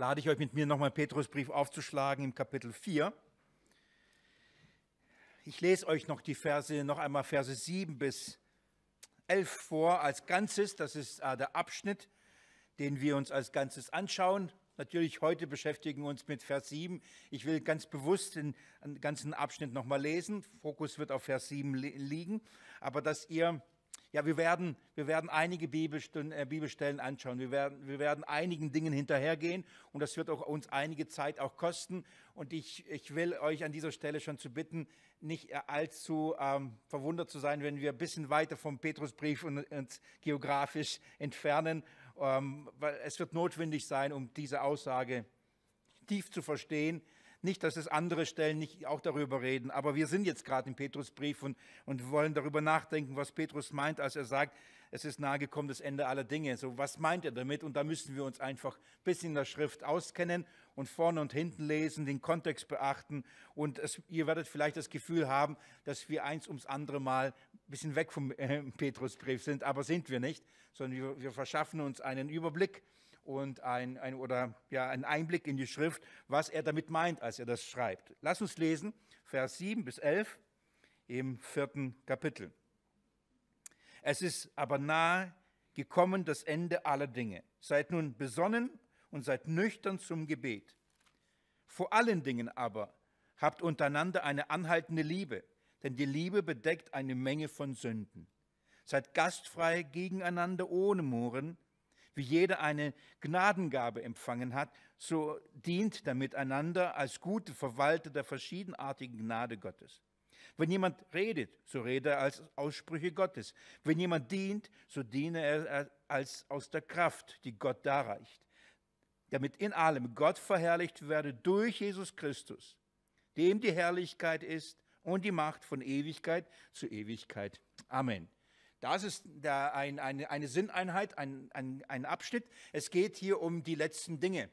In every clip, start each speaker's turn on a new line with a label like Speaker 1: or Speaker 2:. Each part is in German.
Speaker 1: lade ich euch mit mir nochmal Petrusbrief aufzuschlagen im Kapitel 4. Ich lese euch noch die Verse, noch einmal Verse 7 bis 11 vor als Ganzes. Das ist äh, der Abschnitt, den wir uns als Ganzes anschauen. Natürlich heute beschäftigen wir uns mit Vers 7. Ich will ganz bewusst den ganzen Abschnitt nochmal lesen. Fokus wird auf Vers 7 liegen, aber dass ihr ja, wir werden, wir werden einige äh, Bibelstellen, anschauen. Wir werden, wir werden einigen Dingen hinterhergehen und das wird auch uns einige Zeit auch kosten. Und ich, ich will euch an dieser Stelle schon zu bitten, nicht äh, allzu ähm, verwundert zu sein, wenn wir ein bisschen weiter vom Petrusbrief und, uns geografisch entfernen, ähm, weil es wird notwendig sein, um diese Aussage tief zu verstehen nicht, dass es andere Stellen nicht auch darüber reden, aber wir sind jetzt gerade im Petrusbrief und, und wollen darüber nachdenken, was Petrus meint, als er sagt, es ist nahegekommen das Ende aller Dinge. So, was meint er damit? Und da müssen wir uns einfach ein bisschen in der Schrift auskennen und vorne und hinten lesen, den Kontext beachten. Und es, ihr werdet vielleicht das Gefühl haben, dass wir eins ums andere Mal ein bisschen weg vom äh, Petrusbrief sind, aber sind wir nicht, sondern wir, wir verschaffen uns einen Überblick und ein, ein, oder, ja, einen Einblick in die Schrift, was er damit meint, als er das schreibt. Lass uns lesen, Vers 7 bis 11 im vierten Kapitel. Es ist aber nahe gekommen das Ende aller Dinge. Seid nun besonnen und seid nüchtern zum Gebet. Vor allen Dingen aber habt untereinander eine anhaltende Liebe, denn die Liebe bedeckt eine Menge von Sünden. Seid gastfrei gegeneinander ohne Murren, wie jeder eine Gnadengabe empfangen hat, so dient der miteinander als gute Verwalter der verschiedenartigen Gnade Gottes. Wenn jemand redet, so rede er als Aussprüche Gottes. Wenn jemand dient, so diene er als aus der Kraft, die Gott darreicht, damit in allem Gott verherrlicht werde durch Jesus Christus, dem die Herrlichkeit ist und die Macht von Ewigkeit zu Ewigkeit. Amen. Das ist der, ein, eine, eine Sinneinheit, ein, ein, ein Abschnitt. Es geht hier um die letzten Dinge.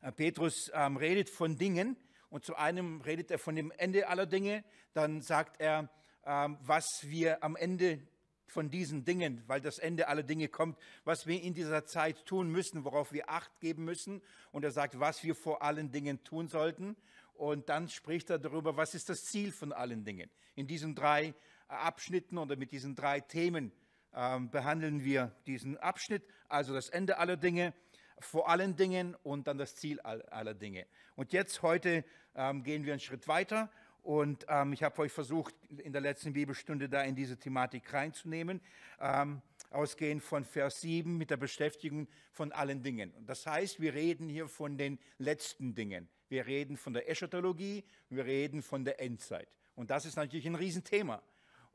Speaker 1: Äh, Petrus ähm, redet von Dingen und zu einem redet er von dem Ende aller Dinge, dann sagt er, ähm, was wir am Ende von diesen Dingen, weil das Ende aller Dinge kommt, was wir in dieser Zeit tun müssen, worauf wir Acht geben müssen. Und er sagt, was wir vor allen Dingen tun sollten. Und dann spricht er darüber, was ist das Ziel von allen Dingen. In diesen drei Abschnitten oder mit diesen drei Themen ähm, behandeln wir diesen Abschnitt, also das Ende aller Dinge, vor allen Dingen und dann das Ziel aller Dinge. Und jetzt heute ähm, gehen wir einen Schritt weiter und ähm, ich habe euch versucht, in der letzten Bibelstunde da in diese Thematik reinzunehmen, ähm, ausgehend von Vers 7 mit der Beschäftigung von allen Dingen. Und das heißt, wir reden hier von den letzten Dingen. Wir reden von der Eschatologie, wir reden von der Endzeit. Und das ist natürlich ein Riesenthema.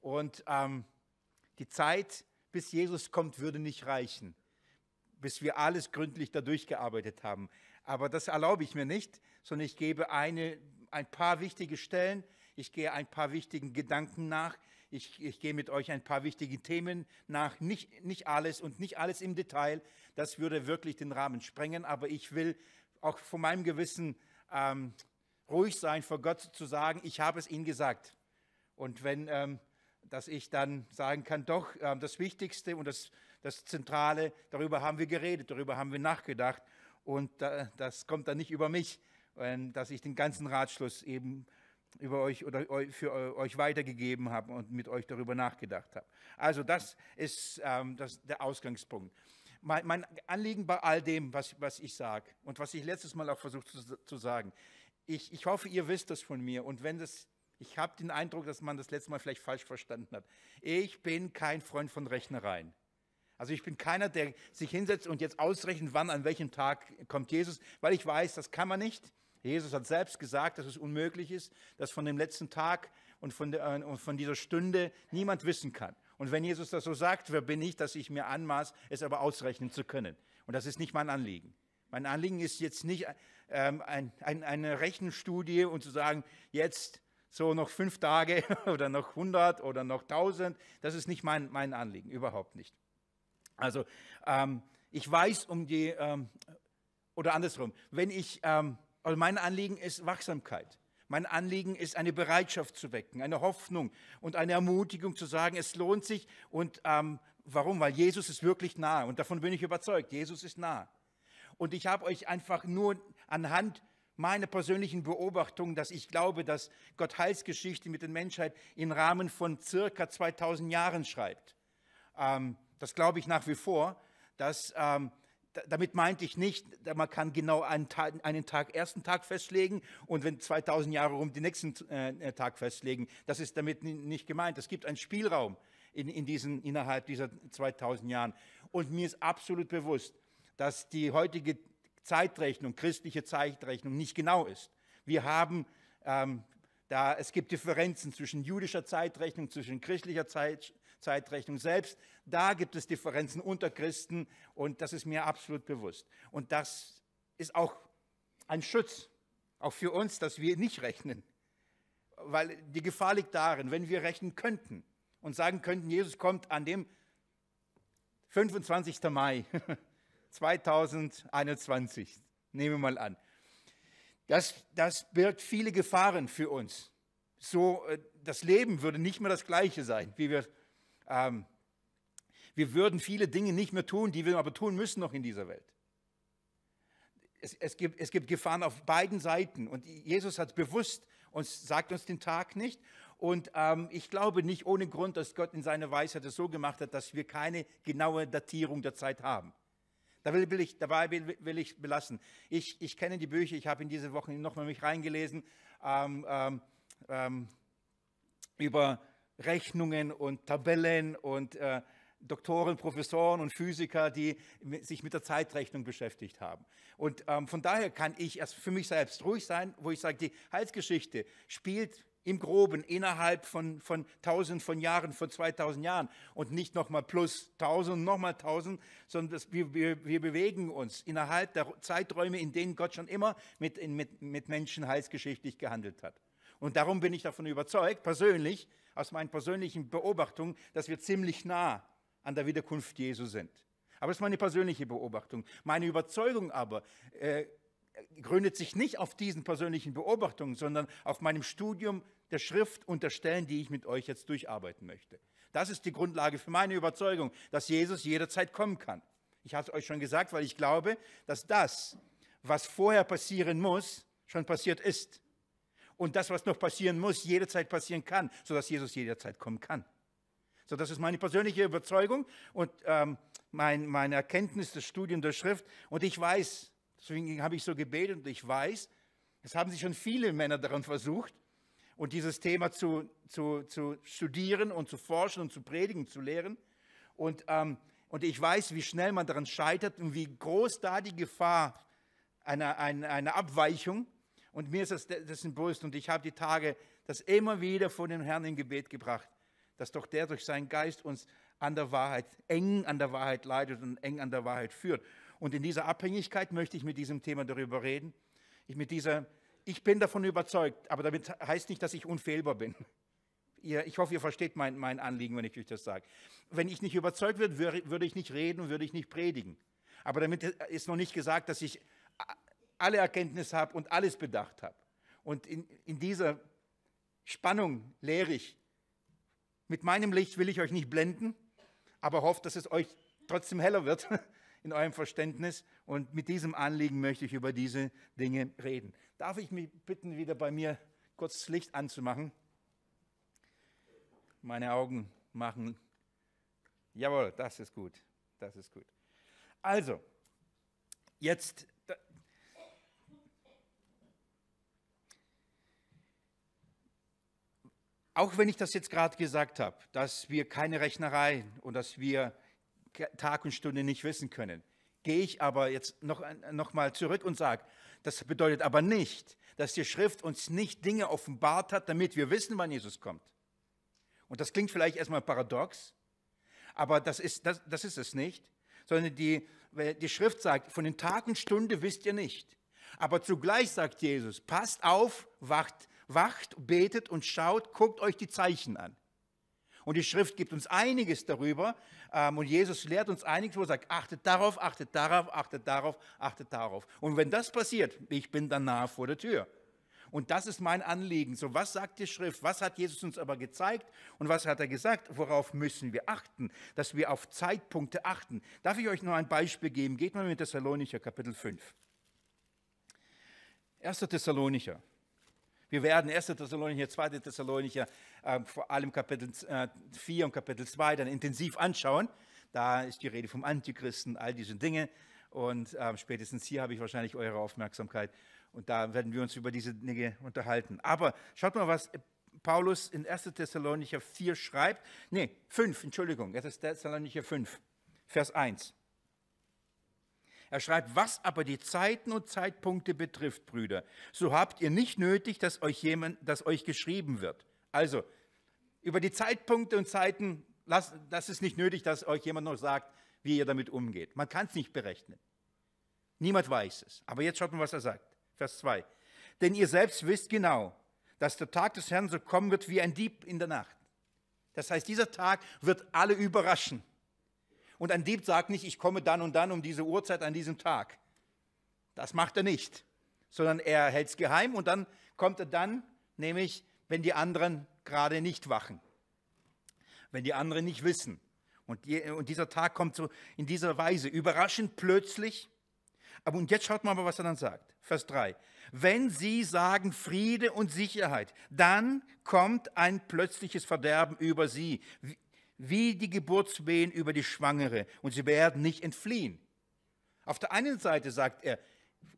Speaker 1: Und ähm, die Zeit, bis Jesus kommt, würde nicht reichen, bis wir alles gründlich dadurch gearbeitet haben. Aber das erlaube ich mir nicht, sondern ich gebe eine, ein paar wichtige Stellen, ich gehe ein paar wichtigen Gedanken nach, ich, ich, gehe mit euch ein paar wichtige Themen nach, nicht, nicht alles und nicht alles im Detail, das würde wirklich den Rahmen sprengen, aber ich will auch von meinem Gewissen ähm, ruhig sein, vor Gott zu sagen, ich habe es Ihnen gesagt. Und wenn ähm, dass ich dann sagen kann, doch, ähm, das Wichtigste und das, das Zentrale, darüber haben wir geredet, darüber haben wir nachgedacht und das kommt dann nicht über mich, ähm, dass ich den ganzen Ratschluss eben über euch oder für euch weitergegeben habe und mit euch darüber nachgedacht habe. Also das ist ähm, das, der Ausgangspunkt. Mein, Anliegen bei all dem, was, was ich sage und was ich letztes Mal auch versucht zu, zu sagen, ich, ich hoffe, ihr wisst das von mir und wenn das ich habe den Eindruck, dass man das letzte Mal vielleicht falsch verstanden hat. Ich bin kein Freund von Rechnereien. Also ich bin keiner, der sich hinsetzt und jetzt ausrechnet, wann, an welchem Tag kommt Jesus, weil ich weiß, das kann man nicht. Jesus hat selbst gesagt, dass es unmöglich ist, dass von dem letzten Tag und von, der, äh, und von dieser Stunde niemand wissen kann. Und wenn Jesus das so sagt, wer bin ich, dass ich mir anmaß, es aber ausrechnen zu können? Und das ist nicht mein Anliegen. Mein Anliegen ist jetzt nicht ähm, ein, ein, eine Rechenstudie und zu sagen, jetzt so noch fünf Tage oder noch 100 oder noch 1000. Das ist nicht mein, mein Anliegen, überhaupt nicht. Also ähm, ich weiß um die, ähm, oder andersrum, wenn ich, ähm, also mein Anliegen ist Wachsamkeit. Mein Anliegen ist, eine Bereitschaft zu wecken, eine Hoffnung und eine Ermutigung zu sagen, es lohnt sich. Und ähm, warum? Weil Jesus ist wirklich nah. Und davon bin ich überzeugt. Jesus ist nah. Und ich habe euch einfach nur anhand meine persönlichen Beobachtungen, dass ich glaube, dass Gott Heilsgeschichte mit der Menschheit im Rahmen von circa 2000 Jahren schreibt. Ähm, das glaube ich nach wie vor. Dass, ähm, damit meinte ich nicht, man kann genau einen Tag, einen Tag, ersten Tag festlegen und wenn 2000 Jahre rum den nächsten äh, Tag festlegen. Das ist damit nicht gemeint. Es gibt einen Spielraum in, in diesen, innerhalb dieser 2000 Jahren. Und mir ist absolut bewusst, dass die heutige Zeitrechnung, christliche Zeitrechnung nicht genau ist. Wir haben ähm, da, es gibt Differenzen zwischen jüdischer Zeitrechnung, zwischen christlicher Zeit, Zeitrechnung selbst. Da gibt es Differenzen unter Christen und das ist mir absolut bewusst. Und das ist auch ein Schutz, auch für uns, dass wir nicht rechnen. Weil die Gefahr liegt darin, wenn wir rechnen könnten und sagen könnten, Jesus kommt an dem 25. Mai 2021, nehmen wir mal an. Das, das birgt viele Gefahren für uns. So, äh, das Leben würde nicht mehr das gleiche sein, wie wir, ähm, wir würden viele Dinge nicht mehr tun, die wir aber tun müssen noch in dieser Welt. Es, es, gibt, es gibt Gefahren auf beiden Seiten und Jesus hat bewusst uns, sagt uns den Tag nicht und ähm, ich glaube nicht ohne Grund, dass Gott in seiner Weisheit es so gemacht hat, dass wir keine genaue Datierung der Zeit haben. Dabei will ich, dabei will ich belassen. Ich, ich kenne die Bücher, ich habe in diese Woche nochmal mich reingelesen ähm, ähm, ähm, über Rechnungen und Tabellen und äh, Doktoren, Professoren und Physiker, die sich mit der Zeitrechnung beschäftigt haben. Und ähm, von daher kann ich erst für mich selbst ruhig sein, wo ich sage, die Heilsgeschichte spielt im Groben innerhalb von, von tausend von Jahren, von 2000 Jahren und nicht nochmal plus tausend, nochmal tausend, sondern das, wir, wir, wir, bewegen uns innerhalb der Zeiträume, in denen Gott schon immer mit, mit, mit Menschen heilsgeschichtlich gehandelt hat. Und darum bin ich davon überzeugt, persönlich, aus meinen persönlichen Beobachtungen, dass wir ziemlich nah an der Wiederkunft Jesu sind. Aber das ist meine persönliche Beobachtung. Meine Überzeugung aber, äh, gründet sich nicht auf diesen persönlichen Beobachtungen, sondern auf meinem Studium der Schrift und der Stellen, die ich mit euch jetzt durcharbeiten möchte. Das ist die Grundlage für meine Überzeugung, dass Jesus jederzeit kommen kann. Ich habe es euch schon gesagt, weil ich glaube, dass das, was vorher passieren muss, schon passiert ist. Und das, was noch passieren muss, jederzeit passieren kann, sodass Jesus jederzeit kommen kann. So, das ist meine persönliche Überzeugung und ähm, mein, meine Erkenntnis des Studiums der Schrift. Und ich weiß, Deswegen habe ich so gebetet und ich weiß, es haben sich schon viele Männer daran versucht und dieses Thema zu, zu, zu studieren und zu forschen und zu predigen, zu lehren. Und, ähm, und ich weiß, wie schnell man daran scheitert und wie groß da die Gefahr einer, einer, einer Abweichung. Und mir ist das, das ein und ich habe die Tage das immer wieder vor den Herrn in Gebet gebracht, dass doch der durch seinen Geist uns an der Wahrheit, eng an der Wahrheit leitet und eng an der Wahrheit führt. Und in dieser Abhängigkeit möchte ich mit diesem Thema darüber reden. Ich, mit dieser, ich bin davon überzeugt, aber damit heißt nicht, dass ich unfehlbar bin. Ihr, ich hoffe, ihr versteht mein, mein Anliegen, wenn ich euch das sage. Wenn ich nicht überzeugt würde, würde ich nicht reden und würde ich nicht predigen. Aber damit ist noch nicht gesagt, dass ich alle Erkenntnisse habe und alles bedacht habe. Und in, in dieser Spannung lehre ich. Mit meinem Licht will ich euch nicht blenden, aber hoffe, dass es euch trotzdem heller wird in eurem Verständnis. Und mit diesem Anliegen möchte ich über diese Dinge reden. Darf ich mich bitten, wieder bei mir kurz das Licht anzumachen? Meine Augen machen. Jawohl, das ist gut. Das ist gut. Also, jetzt. Auch wenn ich das jetzt gerade gesagt habe, dass wir keine Rechnerei und dass wir Tag und Stunde nicht wissen können. Gehe ich aber jetzt noch, noch mal zurück und sage, das bedeutet aber nicht, dass die Schrift uns nicht Dinge offenbart hat, damit wir wissen, wann Jesus kommt. Und das klingt vielleicht erstmal paradox, aber das ist, das, das ist es nicht, sondern die, äh, die Schrift sagt, von den Tag und Stunde wisst ihr nicht. Aber zugleich sagt Jesus, passt auf, wacht, wacht, betet und schaut, guckt euch die Zeichen an. Und die Schrift gibt uns einiges darüber. Ähm, und Jesus lehrt uns einiges, wo er sagt, achtet darauf, achtet darauf, achtet darauf, achtet darauf. Und wenn das passiert, ich bin dann nahe vor der Tür. Und das ist mein Anliegen. So, was sagt die Schrift? Was hat Jesus uns aber gezeigt? Und was hat er gesagt? Worauf müssen wir achten? Dass wir auf Zeitpunkte achten. Darf ich euch nur ein Beispiel geben? Geht mal mit Thessalonicher Kapitel 5. 1. Thessalonicher wir werden 1. Thessalonicher, 2. Thessalonicher, äh, vor allem Kapitel äh, 4 und Kapitel 2 dann intensiv anschauen. Da ist die Rede vom Antichristen, all diese Dinge. Und äh, spätestens hier habe ich wahrscheinlich eure Aufmerksamkeit. Und da werden wir uns über diese Dinge unterhalten. Aber schaut mal, was Paulus in 1. Thessalonicher 4 schreibt. Nee, 5, Entschuldigung, 1. Thessalonicher 5, Vers 1. Er schreibt, was aber die Zeiten und Zeitpunkte betrifft, Brüder, so habt ihr nicht nötig, dass euch jemand, dass euch geschrieben wird. Also, über die Zeitpunkte und Zeiten, lasst, das ist nicht nötig, dass euch jemand noch sagt, wie ihr damit umgeht. Man kann es nicht berechnen. Niemand weiß es. Aber jetzt schaut mal, was er sagt. Vers 2. Denn ihr selbst wisst genau, dass der Tag des Herrn so kommen wird wie ein Dieb in der Nacht. Das heißt, dieser Tag wird alle überraschen. Und ein Dieb sagt nicht, ich komme dann und dann um diese Uhrzeit an diesem Tag. Das macht er nicht, sondern er hält es geheim und dann kommt er dann, nämlich wenn die anderen gerade nicht wachen, wenn die anderen nicht wissen. Und, die, und dieser Tag kommt so in dieser Weise, überraschend plötzlich. Aber und jetzt schaut mal, was er dann sagt. Vers 3. Wenn sie sagen Friede und Sicherheit, dann kommt ein plötzliches Verderben über sie, wie die Geburtswehen über die Schwangere, und sie werden nicht entfliehen. Auf der einen Seite sagt er,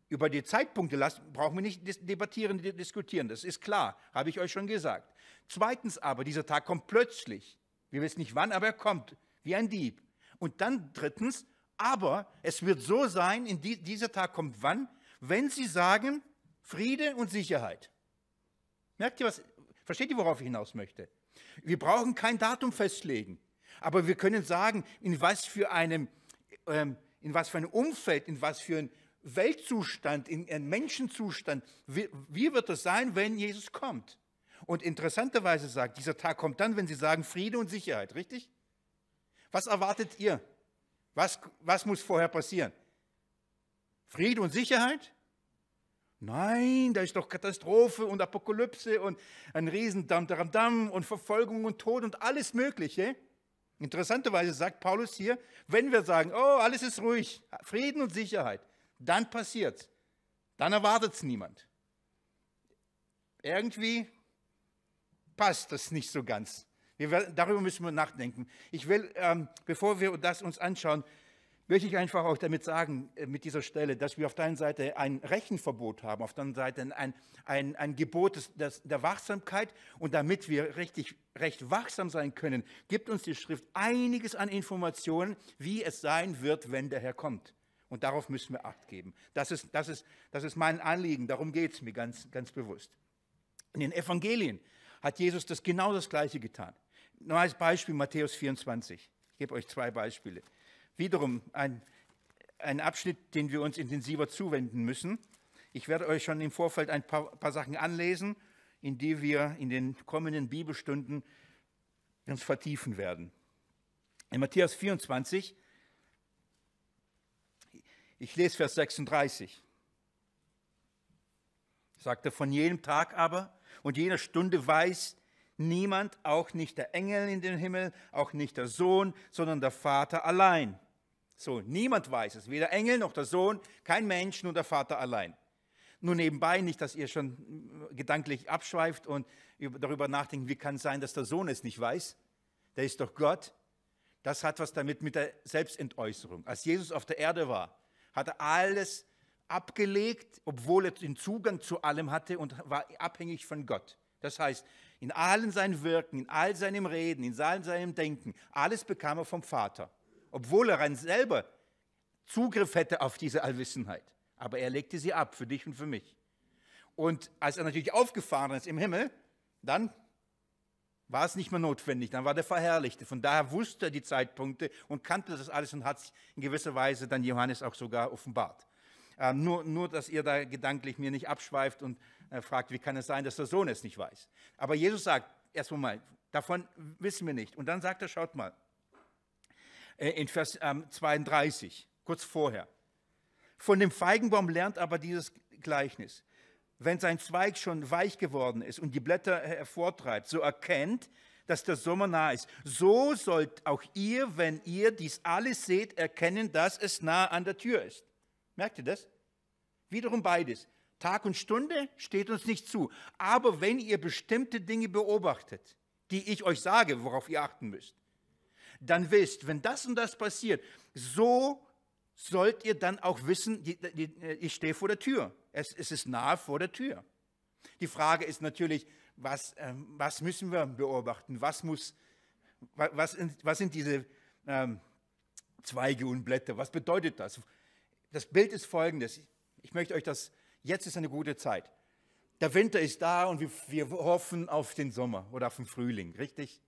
Speaker 1: über die Zeitpunkte lassen, brauchen wir nicht debattieren, diskutieren, das ist klar, habe ich euch schon gesagt. Zweitens aber, dieser Tag kommt plötzlich. Wir wissen nicht wann, aber er kommt, wie ein Dieb. Und dann drittens, aber es wird so sein, in die, dieser Tag kommt wann, wenn sie sagen, Friede und Sicherheit. Merkt ihr was? Versteht ihr, worauf ich hinaus möchte? Wir brauchen kein Datum festlegen, aber wir können sagen, in was für einem, ähm, in was für einem Umfeld, in was für einem Weltzustand, in einem Menschenzustand, wie, wird das sein, wenn Jesus kommt? Und interessanterweise sagt, dieser Tag kommt dann, wenn Sie sagen Friede und Sicherheit, richtig? Was erwartet ihr? Was, was muss vorher passieren? Friede und Sicherheit? Nein, da ist doch Katastrophe und Apokalypse und ein Riesendamm, Daram, und Verfolgung und Tod und alles Mögliche. Interessanterweise sagt Paulus hier, wenn wir sagen, oh, alles ist ruhig, Frieden und Sicherheit, dann passiert es. Dann erwartet es niemand. Irgendwie passt das nicht so ganz. Wir, darüber müssen wir nachdenken. Ich will, ähm, bevor wir das uns anschauen, möchte ich einfach auch damit sagen, äh, mit dieser Stelle, dass wir auf der einen Seite ein Rechenverbot haben, auf der anderen Seite ein, ein, ein Gebot des, des, der Wachsamkeit. Und damit wir richtig, recht wachsam sein können, gibt uns die Schrift einiges an Informationen, wie es sein wird, wenn der Herr kommt. Und darauf müssen wir Acht geben. Das ist, das ist, das ist mein Anliegen, darum geht es mir ganz, ganz bewusst. In den Evangelien hat Jesus das genau das Gleiche getan. Nur als Beispiel Matthäus 24. Ich gebe euch zwei Beispiele wiederum ein, ein Abschnitt, den wir uns intensiver zuwenden müssen. Ich werde euch schon im Vorfeld ein paar, paar Sachen anlesen, in die wir in den kommenden Bibelstunden uns vertiefen werden. In Matthäus 24, ich lese Vers 36, sagte, von jedem Tag aber und jener Stunde weiß niemand, auch nicht der Engel in den Himmel, auch nicht der Sohn, sondern der Vater allein. So, niemand weiß es, weder Engel noch der Sohn, kein Mensch, nur der Vater allein. Nur nebenbei, nicht, dass ihr schon äh, gedanklich abschweift und darüber nachdenkt, wie kann es sein, dass der Sohn es nicht weiß? Der ist doch Gott. Das hat was damit mit der Selbstentäußerung. Als Jesus auf der Erde war, hat er alles abgelegt, obwohl er den Zugang zu allem hatte und war abhängig von Gott. Das heißt, in allen seinen Wirken, in all seinem Reden, in all seinem Denken, alles bekam er vom Vater obwohl er an selber Zugriff hätte auf diese Allwissenheit. Aber er legte sie ab für dich und für mich. Und als er natürlich aufgefahren ist im Himmel, dann war es nicht mehr notwendig, dann war der Verherrlichte. Von daher wusste er die Zeitpunkte und kannte das alles und hat es in gewisser Weise dann Johannes auch sogar offenbart. Ähm, nur, nur, dass ihr da gedanklich mir nicht abschweift und äh, fragt, wie kann es sein, dass der Sohn es nicht weiß. Aber Jesus sagt, erst mal, davon wissen wir nicht. Und dann sagt er, schaut mal, äh, in Vers 32, ähm, kurz vorher. Von dem Feigenbaum lernt aber dieses Gleichnis. Wenn sein Zweig schon weich geworden ist und die Blätter hervortreibt, so erkennt, dass der Sommer nah ist. So sollt auch ihr, wenn ihr dies alles seht, erkennen, dass es nah an der Tür ist. Merkt ihr das? Wiederum beides. Tag und Stunde steht uns nicht zu. Aber wenn ihr bestimmte Dinge beobachtet, die ich euch sage, worauf ihr achten müsst, dann wisst, wenn das und das passiert, so sollt ihr dann auch wissen, ich stehe vor der Tür. Es, ist nahe vor der Tür. Die Frage ist natürlich, was, ähm, was müssen wir beobachten? Was, muss, was, was sind diese ähm, Zweige und Blätter? Was bedeutet das? Das Bild ist folgendes. Ich möchte euch das, jetzt ist eine gute Zeit. Der Winter ist da und wir, wir hoffen auf den Sommer oder auf den Frühling, richtig?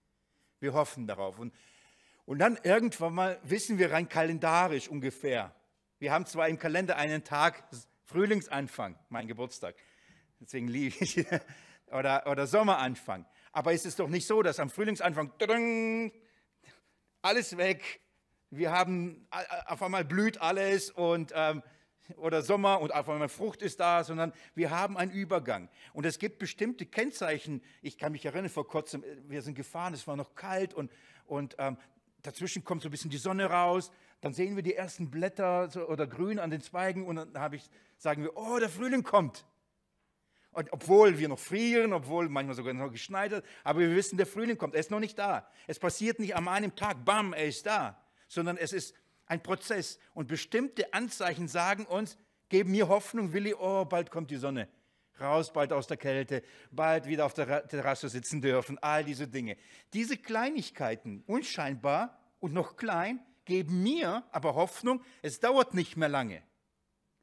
Speaker 1: Wir hoffen darauf. Und und dann irgendwann mal wissen wir rein kalendarisch ungefähr. Wir haben zwar im Kalender einen Tag Frühlingsanfang, mein Geburtstag, deswegen liebe ich, oder, oder Sommeranfang. Aber es ist doch nicht so, dass am Frühlingsanfang alles weg, wir haben auf einmal blüht alles und ähm, oder Sommer und auf einmal Frucht ist da, sondern wir haben einen Übergang. Und es gibt bestimmte Kennzeichen. Ich kann mich erinnern, vor kurzem, wir sind gefahren, es war noch kalt und, und ähm, dazwischen kommt so ein bisschen die Sonne raus, dann sehen wir die ersten Blätter oder Grün an den Zweigen und dann habe ich, sagen wir, oh, der Frühling kommt. Und obwohl wir noch frieren, obwohl manchmal sogar noch geschneit aber wir wissen, der Frühling kommt. Er ist noch nicht da. Es passiert nicht an einem Tag, bam, er ist da, sondern es ist ein Prozess. Und bestimmte Anzeichen sagen uns, geben mir Hoffnung, Willi, oh, bald kommt die Sonne raus, bald aus der Kälte, bald wieder auf der Terrasse sitzen dürfen, all diese Dinge. Diese Kleinigkeiten, unscheinbar und noch klein, geben mir aber Hoffnung, es dauert nicht mehr lange.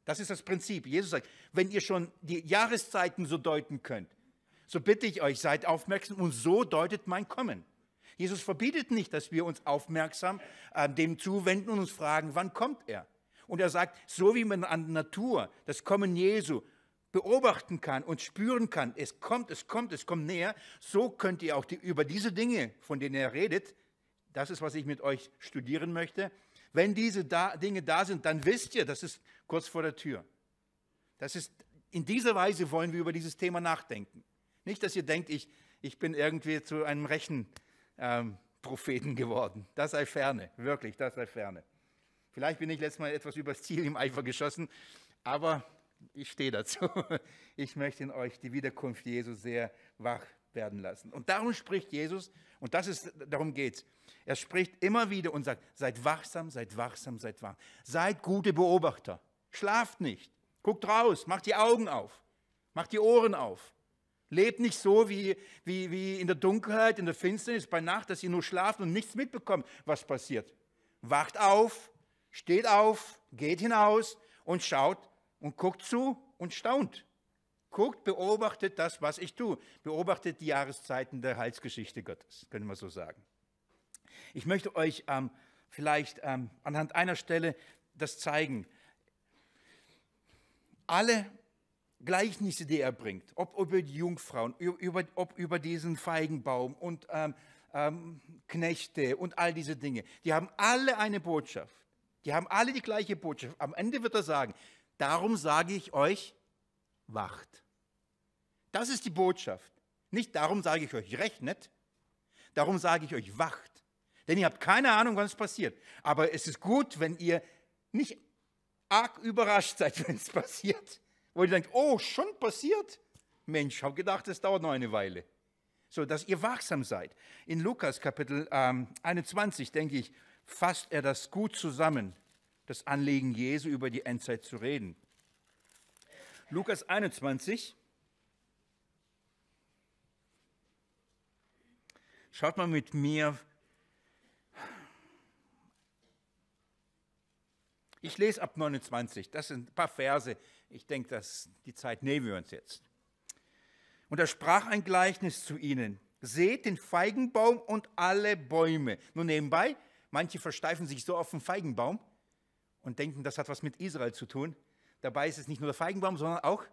Speaker 1: Das ist das Prinzip. Jesus sagt, wenn ihr schon die Jahreszeiten so deuten könnt, so bitte ich euch, seid aufmerksam und so deutet mein Kommen. Jesus verbietet nicht, dass wir uns aufmerksam äh, dem zuwenden und uns fragen, wann kommt er? Und er sagt, so wie man an Natur das Kommen Jesu beobachten kann und spüren kann, es kommt, es kommt, es kommt näher, so könnt ihr auch die, über diese Dinge, von denen er redet, das ist, was ich mit euch studieren möchte, wenn diese da, Dinge da sind, dann wisst ihr, das ist kurz vor der Tür. Das ist, in dieser Weise wollen wir über dieses Thema nachdenken. Nicht, dass ihr denkt, ich, ich bin irgendwie zu einem Rechenpropheten ähm, geworden. Das sei ferne, wirklich, das sei ferne. Vielleicht bin ich letztes Mal etwas übers Ziel im Eifer geschossen, aber ich stehe dazu. Ich möchte in euch die Wiederkunft Jesu sehr wach werden lassen. Und darum spricht Jesus, und das ist, darum geht's. Er spricht immer wieder und sagt, seid wachsam, seid wachsam, seid wachsam. Seid gute Beobachter. Schlaft nicht. Guckt raus, macht die Augen auf, macht die Ohren auf. Lebt nicht so wie, wie, wie in der Dunkelheit, in der Finsternis, bei Nacht, dass ihr nur schlaft und nichts mitbekommt, was passiert. Wacht auf, steht auf, geht hinaus und schaut, und guckt zu und staunt. Guckt, beobachtet das, was ich tue. Beobachtet die Jahreszeiten der Heilsgeschichte Gottes, können wir so sagen. Ich möchte euch ähm, vielleicht ähm, anhand einer Stelle das zeigen. Alle Gleichnisse, die er bringt, ob über die Jungfrauen, über, ob über diesen Feigenbaum und ähm, ähm, Knechte und all diese Dinge, die haben alle eine Botschaft. Die haben alle die gleiche Botschaft. Am Ende wird er sagen, Darum sage ich euch, wacht. Das ist die Botschaft. Nicht darum sage ich euch, rechnet. Darum sage ich euch, wacht. Denn ihr habt keine Ahnung, was passiert. Aber es ist gut, wenn ihr nicht arg überrascht seid, wenn es passiert. Wo ihr denkt, oh, schon passiert? Mensch, habe gedacht, es dauert noch eine Weile. So, dass ihr wachsam seid. In Lukas Kapitel ähm, 21, denke ich, fasst er das gut zusammen das Anliegen Jesu über die Endzeit zu reden. Lukas 21. Schaut mal mit mir. Ich lese ab 29. Das sind ein paar Verse. Ich denke, dass die Zeit nehmen wir uns jetzt. Und er sprach ein Gleichnis zu ihnen. Seht den Feigenbaum und alle Bäume. Nur nebenbei, manche versteifen sich so auf den Feigenbaum, und denken, das hat was mit Israel zu tun. Dabei ist es nicht nur der Feigenbaum, sondern auch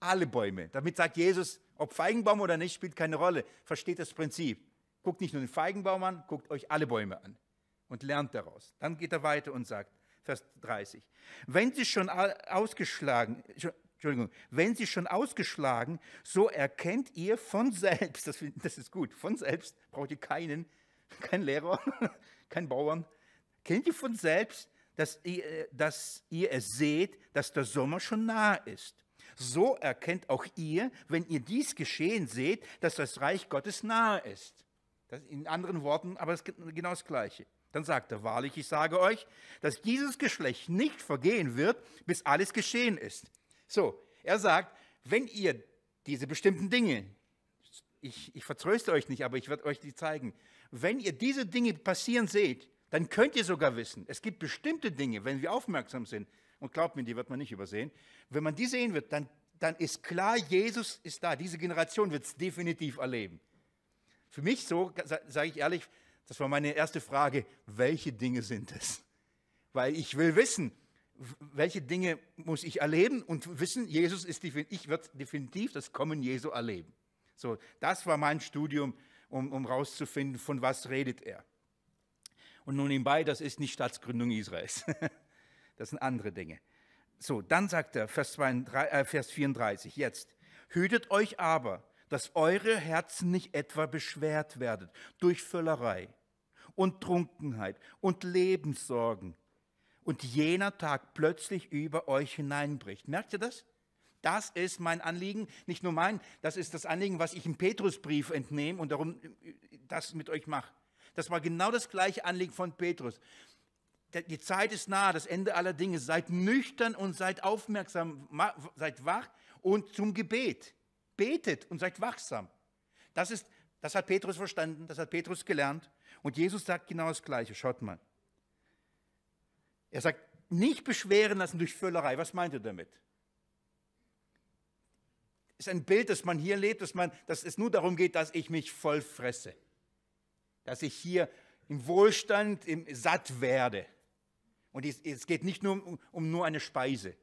Speaker 1: alle Bäume. Damit sagt Jesus, ob Feigenbaum oder nicht, spielt keine Rolle. Versteht das Prinzip. Guckt nicht nur den Feigenbaum an, guckt euch alle Bäume an und lernt daraus. Dann geht er weiter und sagt, Vers 30, wenn sie schon ausgeschlagen, Entschuldigung, wenn sie schon ausgeschlagen, so erkennt ihr von selbst, das, das ist gut, von selbst braucht ihr keinen, keinen Lehrer, keinen Bauern, kennt ihr von selbst, dass ihr, äh, dass ihr es seht, dass der Sommer schon nahe ist. So erkennt auch ihr, wenn ihr dies geschehen seht, dass das Reich Gottes nahe ist. Das in anderen Worten aber ist genau das Gleiche. Dann sagt er, wahrlich, ich sage euch, dass dieses Geschlecht nicht vergehen wird, bis alles geschehen ist. So, er sagt, wenn ihr diese bestimmten Dinge, ich, ich vertröste euch nicht, aber ich werde euch die zeigen, wenn ihr diese Dinge passieren seht, dann könnt ihr sogar wissen, es gibt bestimmte Dinge, wenn wir aufmerksam sind, und glaubt mir, die wird man nicht übersehen, wenn man die sehen wird, dann, dann ist klar, Jesus ist da. Diese Generation wird es definitiv erleben. Für mich so, sage ich ehrlich, das war meine erste Frage, welche Dinge sind es? Weil ich will wissen, welche Dinge muss ich erleben und wissen, Jesus ist ich werde definitiv das Kommen Jesu erleben. So, das war mein Studium, um, um rauszufinden, von was redet er. Und nur nebenbei, das ist nicht Staatsgründung Israels. Das sind andere Dinge. So, dann sagt er, Vers, 32, äh, Vers 34, jetzt, hütet euch aber, dass eure Herzen nicht etwa beschwert werdet durch Völlerei und Trunkenheit und Lebenssorgen und jener Tag plötzlich über euch hineinbricht. Merkt ihr das? Das ist mein Anliegen, nicht nur mein, das ist das Anliegen, was ich im Petrusbrief entnehme und darum äh, das mit euch mache. Das war genau das gleiche Anliegen von Petrus. Die Zeit ist nahe, das Ende aller Dinge. Seid nüchtern und seid aufmerksam, seid wach und zum Gebet. Betet und seid wachsam. Das, ist, das hat Petrus verstanden, das hat Petrus gelernt. Und Jesus sagt genau das Gleiche. Schaut mal. Er sagt, nicht beschweren lassen durch Völlerei. Was meint er damit? Ist ein Bild, das man hier lebt, dass, man, dass es nur darum geht, dass ich mich voll fresse dass ich hier im Wohlstand im, satt werde. Und es geht nicht nur um, um nur eine Speise,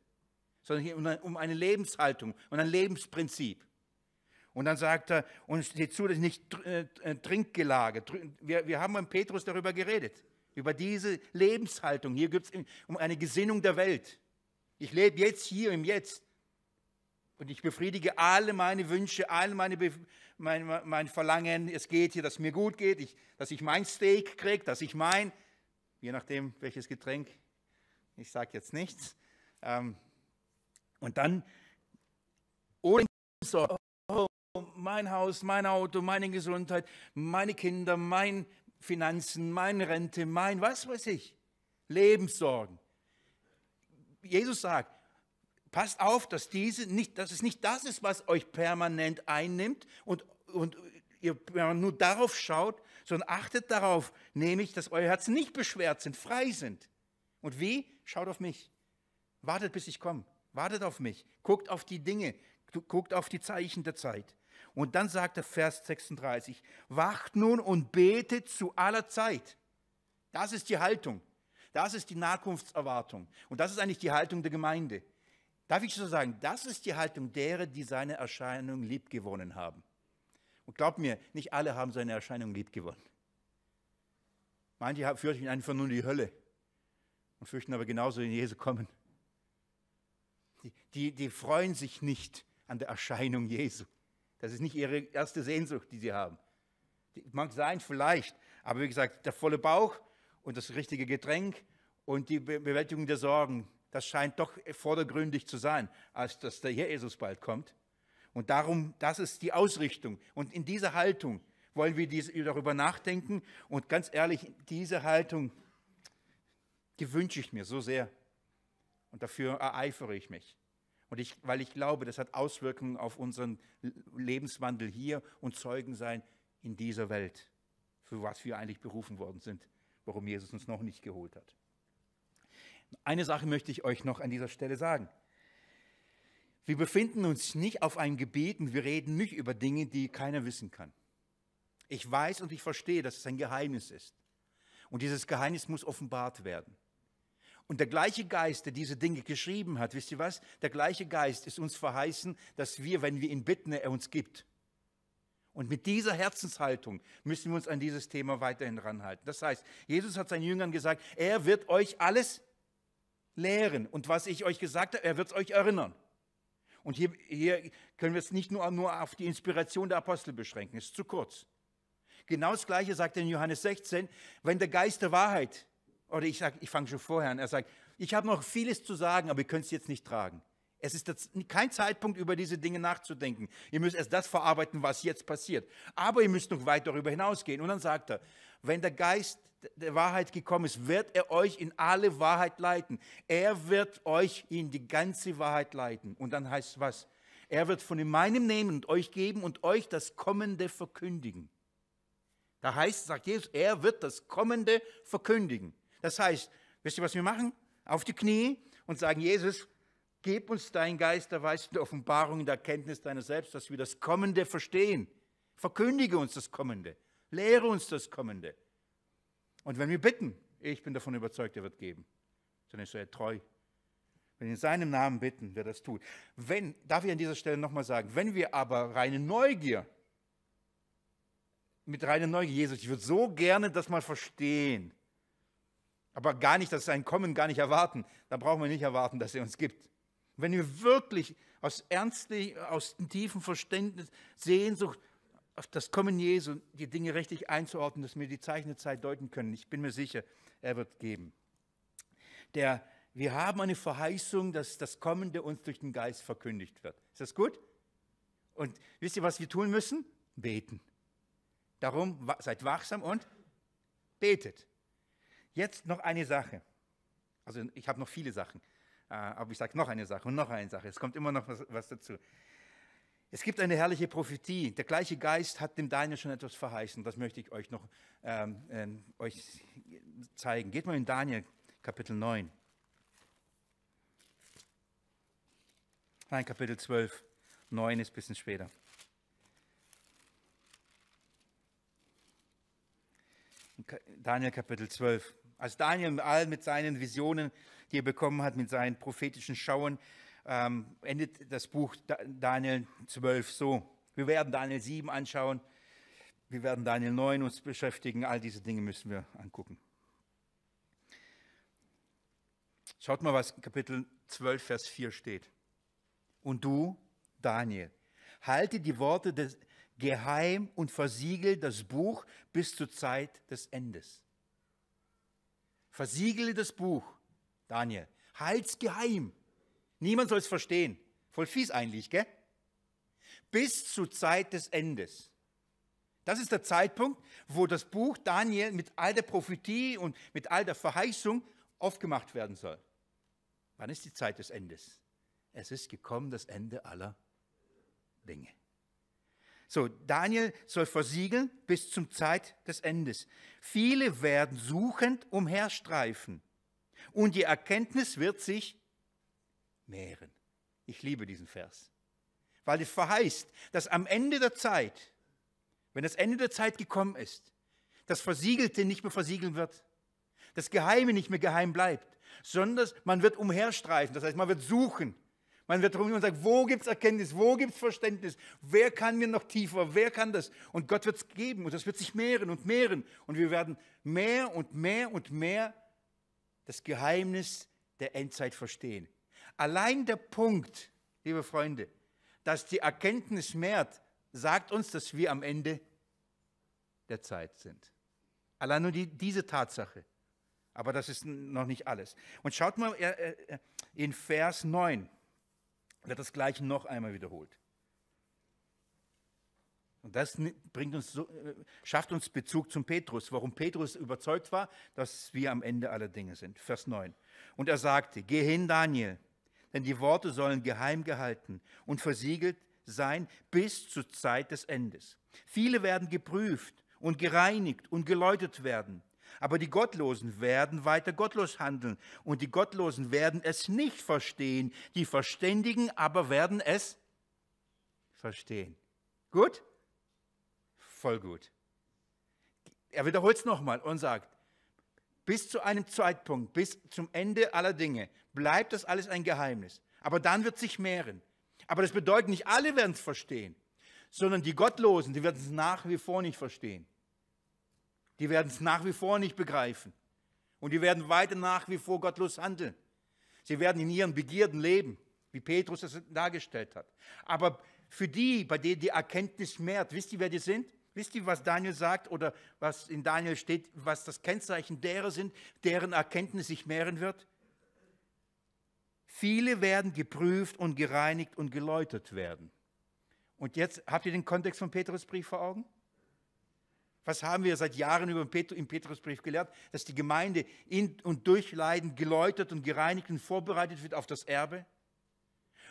Speaker 1: sondern um eine Lebenshaltung und ein Lebensprinzip. Und dann sagt er, und steht zu, dass nicht äh, äh, Trinkgelage. Wir, wir haben mit Petrus darüber geredet, über diese Lebenshaltung. Hier gibt es um eine Gesinnung der Welt. Ich lebe jetzt hier im Jetzt. Und ich befriedige alle meine Wünsche, all meine Be mein, mein Verlangen. Es geht hier, dass es mir gut geht, ich, dass ich mein Steak kriege, dass ich mein, je nachdem welches Getränk, ich sage jetzt nichts. Ähm, und dann, ohne so, oh, mein Haus, mein Auto, meine Gesundheit, meine Kinder, mein Finanzen, meine Rente, mein, was weiß ich, Lebenssorgen. Jesus sagt, Passt auf, dass, diese nicht, dass es nicht das ist, was euch permanent einnimmt und, und ihr nur darauf schaut, sondern achtet darauf, nämlich, dass euer Herzen nicht beschwert sind, frei sind. Und wie? Schaut auf mich. Wartet, bis ich komme. Wartet auf mich. Guckt auf die Dinge. Guckt auf die Zeichen der Zeit. Und dann sagt der Vers 36, wacht nun und betet zu aller Zeit. Das ist die Haltung. Das ist die Nachkunftserwartung. Und das ist eigentlich die Haltung der Gemeinde. Darf ich so sagen, das ist die Haltung derer, die seine Erscheinung liebgewonnen haben. Und glaubt mir, nicht alle haben seine Erscheinung liebgewonnen. Manche fürchten einfach nur in die Hölle und fürchten aber genauso in Jesu kommen. Die, die, die freuen sich nicht an der Erscheinung Jesu. Das ist nicht ihre erste Sehnsucht, die sie haben. Die mag sein, vielleicht, aber wie gesagt, der volle Bauch und das richtige Getränk und die Bewältigung der Sorgen, das scheint doch vordergründig zu sein, als dass der Jesus bald kommt. Und darum, das ist die Ausrichtung. Und in dieser Haltung wollen wir darüber nachdenken. Und ganz ehrlich, diese Haltung, die wünsche ich mir so sehr. Und dafür ereifere ich mich. Und ich, weil ich glaube, das hat Auswirkungen auf unseren Lebenswandel hier und Zeugen sein in dieser Welt, für was wir eigentlich berufen worden sind, warum Jesus uns noch nicht geholt hat. Eine Sache möchte ich euch noch an dieser Stelle sagen. Wir befinden uns nicht auf einem Gebiet und wir reden nicht über Dinge, die keiner wissen kann. Ich weiß und ich verstehe, dass es ein Geheimnis ist. Und dieses Geheimnis muss offenbart werden. Und der gleiche Geist, der diese Dinge geschrieben hat, wisst ihr was? Der gleiche Geist ist uns verheißen, dass wir, wenn wir ihn bitten, er uns gibt. Und mit dieser Herzenshaltung müssen wir uns an dieses Thema weiterhin ranhalten. Das heißt, Jesus hat seinen Jüngern gesagt, er wird euch alles geben lehren. Und was ich euch gesagt habe, er wird es euch erinnern. Und hier, hier können wir es nicht nur, nur auf die Inspiration der Apostel beschränken, ist zu kurz. Genau das Gleiche sagt er in Johannes 16, wenn der Geist der Wahrheit, oder ich ich fange schon vorher an, er sagt, ich habe noch vieles zu sagen, aber ihr könnt es jetzt nicht tragen. Es ist das, kein Zeitpunkt, über diese Dinge nachzudenken. Ihr müsst erst das verarbeiten, was jetzt passiert. Aber ihr müsst noch weit darüber hinausgehen. Und dann sagt er, wenn der Geist der Wahrheit gekommen ist, wird er euch in alle Wahrheit leiten. Er wird euch in die ganze Wahrheit leiten. Und dann heißt es was? Er wird von in meinem nehmen und euch geben und euch das Kommende verkündigen. Da heißt, sagt Jesus, er wird das Kommende verkündigen. Das heißt, wisst ihr, was wir machen? Auf die Knie und sagen, Jesus, gib uns dein Geist der Weisheit, der Offenbarung, der Erkenntnis deiner selbst, dass wir das Kommende verstehen. Verkündige uns das Kommende. Lehre uns das Kommende. Und wenn wir bitten, ich bin davon überzeugt, er wird geben. Dann ist er treu. Wenn wir in seinem Namen bitten, wer das tut. Wenn, darf ich an dieser Stelle nochmal sagen, wenn wir aber reine Neugier, mit reiner Neugier, Jesus, ich würde so gerne das mal verstehen, aber gar nicht, dass sein Kommen gar nicht erwarten, dann brauchen wir nicht erwarten, dass er uns gibt. Wenn wir wirklich aus ernstlich, aus tiefem Verständnis, Sehnsucht auf das Kommen Jesu, die Dinge richtig einzuordnen, dass wir die Zeichen der Zeit deuten können. Ich bin mir sicher, er wird geben. Der, wir haben eine Verheißung, dass das Kommen, uns durch den Geist verkündigt wird. Ist das gut? Und wisst ihr, was wir tun müssen? Beten. Darum seid wachsam und betet. Jetzt noch eine Sache. Also ich habe noch viele Sachen, äh, aber ich sage noch eine Sache und noch eine Sache. Es kommt immer noch was, was dazu. Es gibt eine herrliche Prophetie. Der gleiche Geist hat dem Daniel schon etwas verheißen. Das möchte ich euch noch ähm, äh, euch zeigen. Geht mal in Daniel Kapitel 9. Nein, Kapitel 12. 9 ist ein bisschen später. Daniel Kapitel 12. Als Daniel all mit seinen Visionen, die er bekommen hat, mit seinen prophetischen Schauen, ähm, endet das Buch Daniel 12 so. Wir werden Daniel 7 anschauen, wir werden Daniel 9 uns beschäftigen, all diese Dinge müssen wir angucken. Schaut mal, was Kapitel 12, Vers 4 steht. Und du, Daniel, halte die Worte des, geheim und versiegel das Buch bis zur Zeit des Endes. Versiegele das Buch, Daniel, halt's geheim. Niemand soll es verstehen. Voll fies eigentlich, gell? Bis zur Zeit des Endes. Das ist der Zeitpunkt, wo das Buch Daniel mit all der Prophetie und mit all der Verheißung aufgemacht werden soll. Wann ist die Zeit des Endes? Es ist gekommen, das Ende aller Dinge. So, Daniel soll versiegeln bis zum Zeit des Endes. Viele werden suchend umherstreifen und die Erkenntnis wird sich mehren. Ich liebe diesen Vers, weil es verheißt, dass am Ende der Zeit, wenn das Ende der Zeit gekommen ist, das Versiegelte nicht mehr versiegeln wird, das Geheime nicht mehr geheim bleibt, sondern man wird umherstreifen, das heißt, man wird suchen. Man wird rumgehen und sagt, wo gibt es Erkenntnis, wo gibt es Verständnis, wer kann mir noch tiefer, wer kann das? Und Gott wird es geben und das wird sich mehren und mehren. Und wir werden mehr und mehr und mehr das Geheimnis der Endzeit verstehen. Allein der Punkt, liebe Freunde, dass die Erkenntnis mehrt, sagt uns, dass wir am Ende der Zeit sind. Allein nur die, diese Tatsache. Aber das ist noch nicht alles. Und schaut mal äh, äh, in Vers 9, wird das gleiche noch einmal wiederholt. Und das bringt uns so, äh, schafft uns Bezug zum Petrus, warum Petrus überzeugt war, dass wir am Ende aller Dinge sind. Vers 9. Und er sagte, geh hin, Daniel, denn die Worte sollen geheim gehalten und versiegelt sein bis zur Zeit des Endes. Viele werden geprüft und gereinigt und geläutet werden, aber die Gottlosen werden weiter gottlos handeln und die Gottlosen werden es nicht verstehen, die Verständigen aber werden es verstehen. Gut? Voll gut. Er wiederholt es nochmal und sagt, bis zu einem Zeitpunkt, bis zum Ende aller Dinge bleibt das alles ein Geheimnis. Aber dann wird sich mehren. Aber das bedeutet nicht, alle werden es verstehen, sondern die Gottlosen, die werden es nach wie vor nicht verstehen. Die werden es nach wie vor nicht begreifen. Und die werden weiter nach wie vor gottlos handeln. Sie werden in ihren Begierden leben, wie Petrus das dargestellt hat. Aber für die, bei denen die Erkenntnis mehrt, wisst ihr, wer die sind? Wisst ihr, was Daniel sagt oder was in Daniel steht, was das Kennzeichen derer sind, deren Erkenntnis sich mehren wird? Viele werden geprüft und gereinigt und geläutert werden. Und jetzt habt ihr den Kontext vom Petrusbrief vor Augen? Was haben wir seit Jahren über im Petrusbrief gelernt? Dass die Gemeinde in und durch Leiden geläutert und gereinigt und vorbereitet wird auf das Erbe.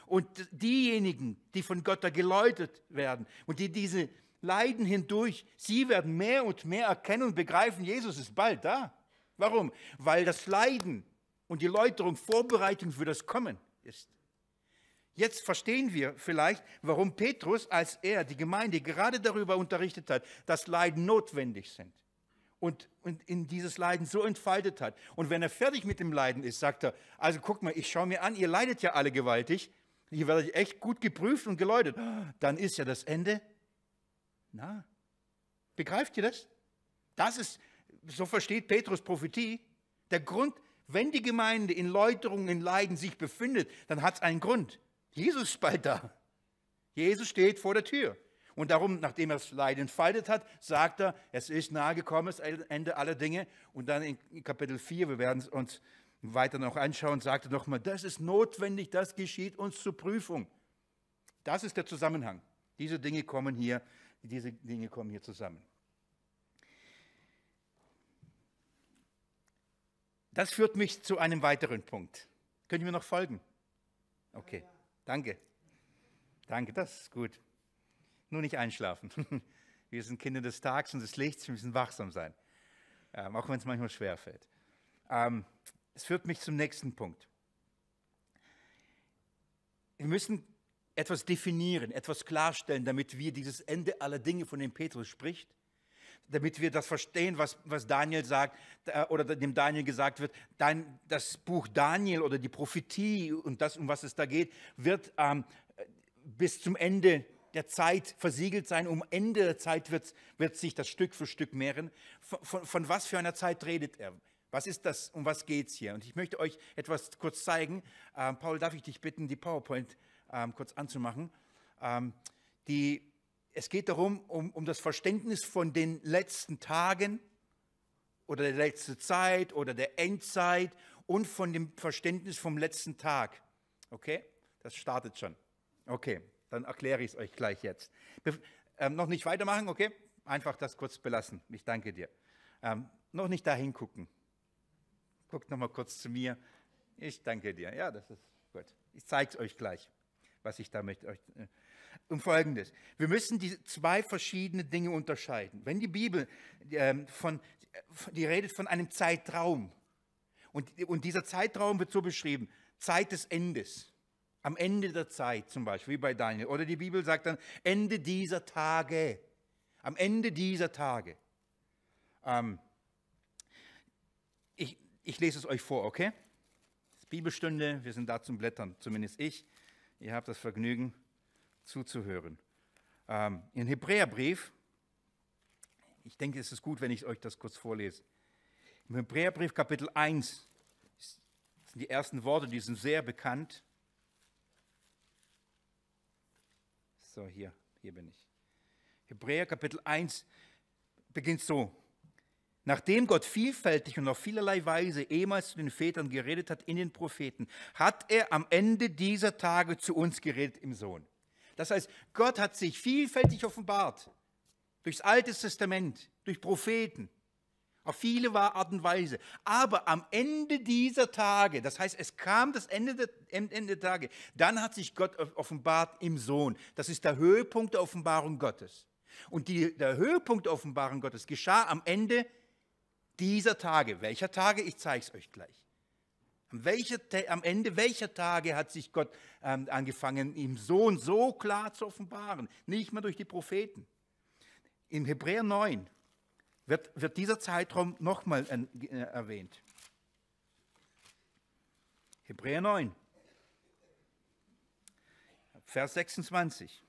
Speaker 1: Und diejenigen, die von Gott da geläutert werden und die diese Leiden hindurch, sie werden mehr und mehr erkennen und begreifen, Jesus ist bald da. Warum? Weil das Leiden und die Läuterung Vorbereitung für das Kommen ist. Jetzt verstehen wir vielleicht, warum Petrus, als er die Gemeinde gerade darüber unterrichtet hat, dass Leiden notwendig sind und, und in dieses Leiden so entfaltet hat. Und wenn er fertig mit dem Leiden ist, sagt er, also guck mal, ich schaue mir an, ihr leidet ja alle gewaltig, ihr werdet echt gut geprüft und geläutet. Dann ist ja das Ende na, begreift ihr das? Das ist, so versteht Petrus Prophetie, der Grund, wenn die Gemeinde in Läuterung, in Leiden sich befindet, dann hat es einen Grund. Jesus ist bald da. Jesus steht vor der Tür. Und darum, nachdem er das Leid entfaltet hat, sagt er, es ist nahe nahegekommen, das Ende aller Dinge. Und dann in Kapitel 4, wir werden es uns weiter noch anschauen, sagt er nochmal, das ist notwendig, das geschieht uns zur Prüfung. Das ist der Zusammenhang. Diese Dinge kommen hier diese Dinge kommen hier zusammen. Das führt mich zu einem weiteren Punkt. Können wir noch folgen? Okay, danke. Danke, das ist gut. Nur nicht einschlafen. Wir sind Kinder des Tags und des Lichts, wir müssen wachsam sein, ähm, auch wenn es manchmal schwerfällt. Ähm, es führt mich zum nächsten Punkt. Wir müssen etwas definieren, etwas klarstellen, damit wir dieses Ende aller Dinge, von dem Petrus spricht, damit wir das verstehen, was, was Daniel sagt äh, oder dem Daniel gesagt wird. Dann das Buch Daniel oder die Prophetie und das, um was es da geht, wird ähm, bis zum Ende der Zeit versiegelt sein. Um Ende der Zeit wird, wird sich das Stück für Stück mehren. Von, von, von was für einer Zeit redet er? Was ist das? Um was geht es hier? Und ich möchte euch etwas kurz zeigen. Ähm, Paul, darf ich dich bitten, die PowerPoint ähm, kurz anzumachen. Ähm, die, es geht darum, um, um das Verständnis von den letzten Tagen oder der letzten Zeit oder der Endzeit und von dem Verständnis vom letzten Tag. Okay? Das startet schon. Okay, dann erkläre ich es euch gleich jetzt. Bef ähm, noch nicht weitermachen, okay? Einfach das kurz belassen. Ich danke dir. Ähm, noch nicht dahin gucken. Guckt noch mal kurz zu mir. Ich danke dir. Ja, das ist gut. Ich zeige es euch gleich was ich damit euch. Äh, und folgendes: Wir müssen die zwei verschiedene Dinge unterscheiden. Wenn die Bibel ähm, von, äh, die redet von einem Zeitraum und, und dieser Zeitraum wird so beschrieben: Zeit des Endes. Am Ende der Zeit zum Beispiel, wie bei Daniel. Oder die Bibel sagt dann, Ende dieser Tage. Am Ende dieser Tage. Ähm, ich, ich lese es euch vor, okay? Bibelstunde, wir sind da zum Blättern, zumindest ich. Ihr habt das Vergnügen zuzuhören. Ähm, Im Hebräerbrief, ich denke, es ist gut, wenn ich euch das kurz vorlese. Im Hebräerbrief Kapitel 1 sind die ersten Worte, die sind sehr bekannt. So, hier, hier bin ich. Hebräer Kapitel 1 beginnt so. Nachdem Gott vielfältig und auf vielerlei Weise ehemals zu den Vätern geredet hat in den Propheten, hat er am Ende dieser Tage zu uns geredet im Sohn. Das heißt, Gott hat sich vielfältig offenbart. Durchs Alte Testament, durch Propheten, auf viele Art und Weise. Aber am Ende dieser Tage, das heißt, es kam das Ende der, Ende der Tage, dann hat sich Gott offenbart im Sohn. Das ist der Höhepunkt der Offenbarung Gottes. Und die, der Höhepunkt der Offenbarung Gottes geschah am Ende der dieser Tage, welcher Tage, ich zeige es euch gleich. Am, Ende welcher Tage hat sich Gott ähm, angefangen, ihm Sohn so klar zu offenbaren? Nicht mehr durch die Propheten. In Hebräer 9 wird, wird dieser Zeitraum nochmal äh, erwähnt. Hebräer 9, Vers 26.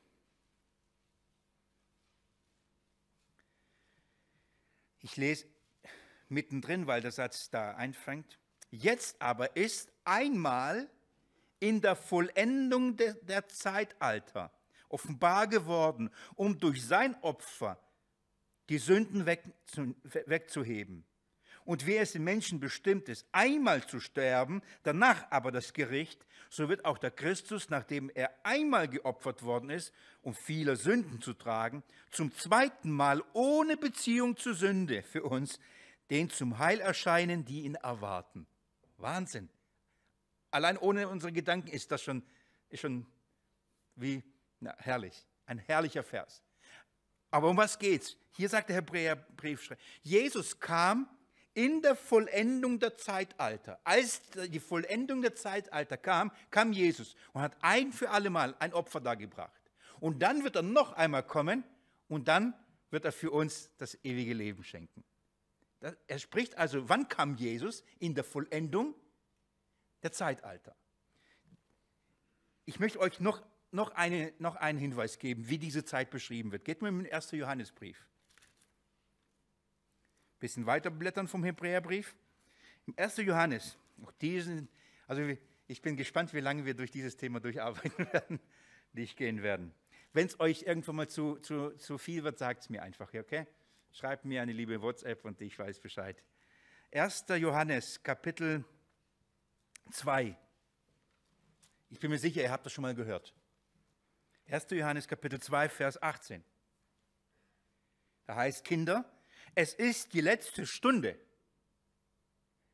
Speaker 1: Ich lese mittendrin, weil der Satz da einfängt. Jetzt aber ist einmal in der Vollendung de, der Zeitalter offenbar geworden, um durch sein Opfer die Sünden weg, zu, wegzuheben. Und wer es den Menschen bestimmt ist, einmal zu sterben, danach aber das Gericht, so wird auch der Christus, nachdem er einmal geopfert worden ist, um viele Sünden zu tragen, zum zweiten Mal ohne Beziehung zur Sünde für uns den zum Heil erscheinen, die ihn erwarten. Wahnsinn. Allein ohne unsere Gedanken ist das schon, ist schon wie na, herrlich, ein herrlicher Vers. Aber um was geht's? Hier sagt der Hebräerbriefschreiber, Jesus kam in der Vollendung der Zeitalter. Als die Vollendung der Zeitalter kam, kam Jesus und hat ein für allemal ein Opfer dargebracht. Und dann wird er noch einmal kommen und dann wird er für uns das ewige Leben schenken. Er spricht also, wann kam Jesus? In der Vollendung der Zeitalter. Ich möchte euch noch, noch, eine, noch einen Hinweis geben, wie diese Zeit beschrieben wird. Geht mit dem 1. Johannesbrief. Ein bisschen weiter blättern vom Hebräerbrief. Im 1. Johannes, auch diesen, also ich bin gespannt, wie lange wir durch dieses Thema durcharbeiten werden, nicht gehen werden. Wenn es euch irgendwann mal zu, zu, zu viel wird, sagt es mir einfach, okay? Schreib mir eine liebe WhatsApp und ich weiß Bescheid. 1. Johannes, Kapitel 2. Ich bin mir sicher, ihr habt das schon mal gehört. 1. Johannes, Kapitel 2, Vers 18. Da heißt, Kinder, es ist die letzte Stunde.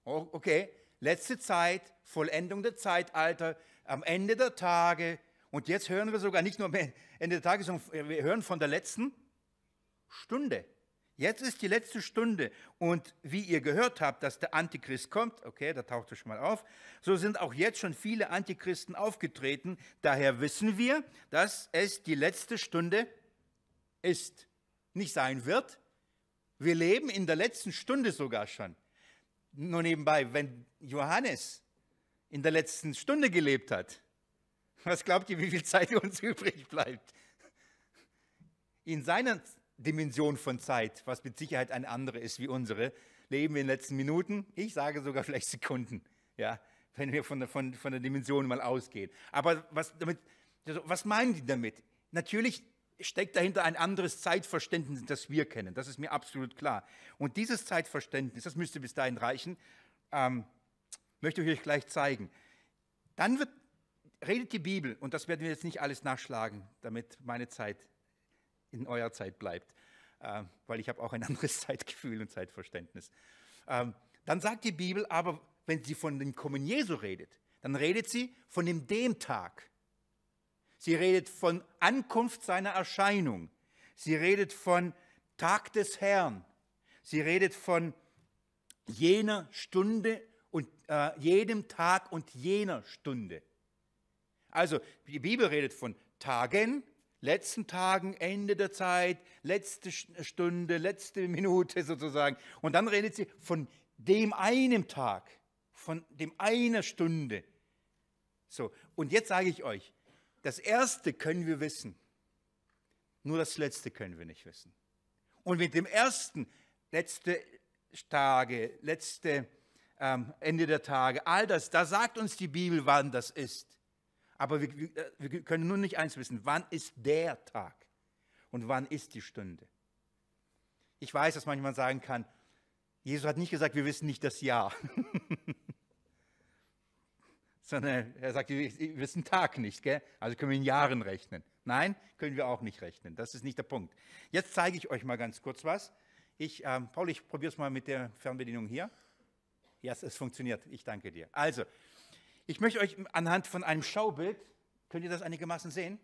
Speaker 1: Okay, letzte Zeit, Vollendung der Zeitalter, am Ende der Tage. Und jetzt hören wir sogar nicht nur am Ende der Tage, sondern wir hören von der letzten Stunde. Jetzt ist die letzte Stunde und wie ihr gehört habt, dass der Antichrist kommt, okay, da taucht er schon mal auf, so sind auch jetzt schon viele Antichristen aufgetreten. Daher wissen wir, dass es die letzte Stunde ist, nicht sein wird. Wir leben in der letzten Stunde sogar schon. Nur nebenbei, wenn Johannes in der letzten Stunde gelebt hat, was glaubt ihr, wie viel Zeit uns übrig bleibt? In seiner Zeit. Dimension von Zeit, was mit Sicherheit eine andere ist wie unsere, leben wir in den letzten Minuten, ich sage sogar vielleicht Sekunden, ja, wenn wir von der, von, von der Dimension mal ausgehen. Aber was, damit, also was meinen die damit? Natürlich steckt dahinter ein anderes Zeitverständnis, das wir kennen. Das ist mir absolut klar. Und dieses Zeitverständnis, das müsste bis dahin reichen, ähm, möchte ich euch gleich zeigen. Dann wird, redet die Bibel, und das werden wir jetzt nicht alles nachschlagen, damit meine Zeit in eurer Zeit bleibt, äh, weil ich habe auch ein anderes Zeitgefühl und Zeitverständnis. Ähm, dann sagt die Bibel aber, wenn sie von dem Kommen Jesu redet, dann redet sie von dem dem Tag. Sie redet von Ankunft seiner Erscheinung. Sie redet von Tag des Herrn. Sie redet von jener Stunde und äh, jedem Tag und jener Stunde. Also die Bibel redet von Tagen, letzten Tagen, Ende der Zeit, letzte Stunde, letzte Minute sozusagen. Und dann redet sie von dem einen Tag, von dem einer Stunde. So, und jetzt sage ich euch, das Erste können wir wissen, nur das Letzte können wir nicht wissen. Und mit dem Ersten, letzte Tage, letzte ähm, Ende der Tage, all das, da sagt uns die Bibel, wann das ist. Aber wir, äh, wir, können nur nicht eins wissen, wann ist der Tag und wann ist die Stunde? Ich weiß, dass manchmal sagen kann, Jesus hat nicht gesagt, wir wissen nicht das Jahr, sondern er sagt, wir wissen Tag nicht, gell? also können wir in Jahren rechnen. Nein, können wir auch nicht rechnen. Das ist nicht der Punkt. Jetzt zeige ich euch mal ganz kurz was. Ich, äh, Paul, ich probiere es mal mit der Fernbedienung hier. Ja, yes, es funktioniert. Ich danke dir. Also, ich möchte euch anhand von einem Schaubild, könnt ihr das einigermaßen sehen?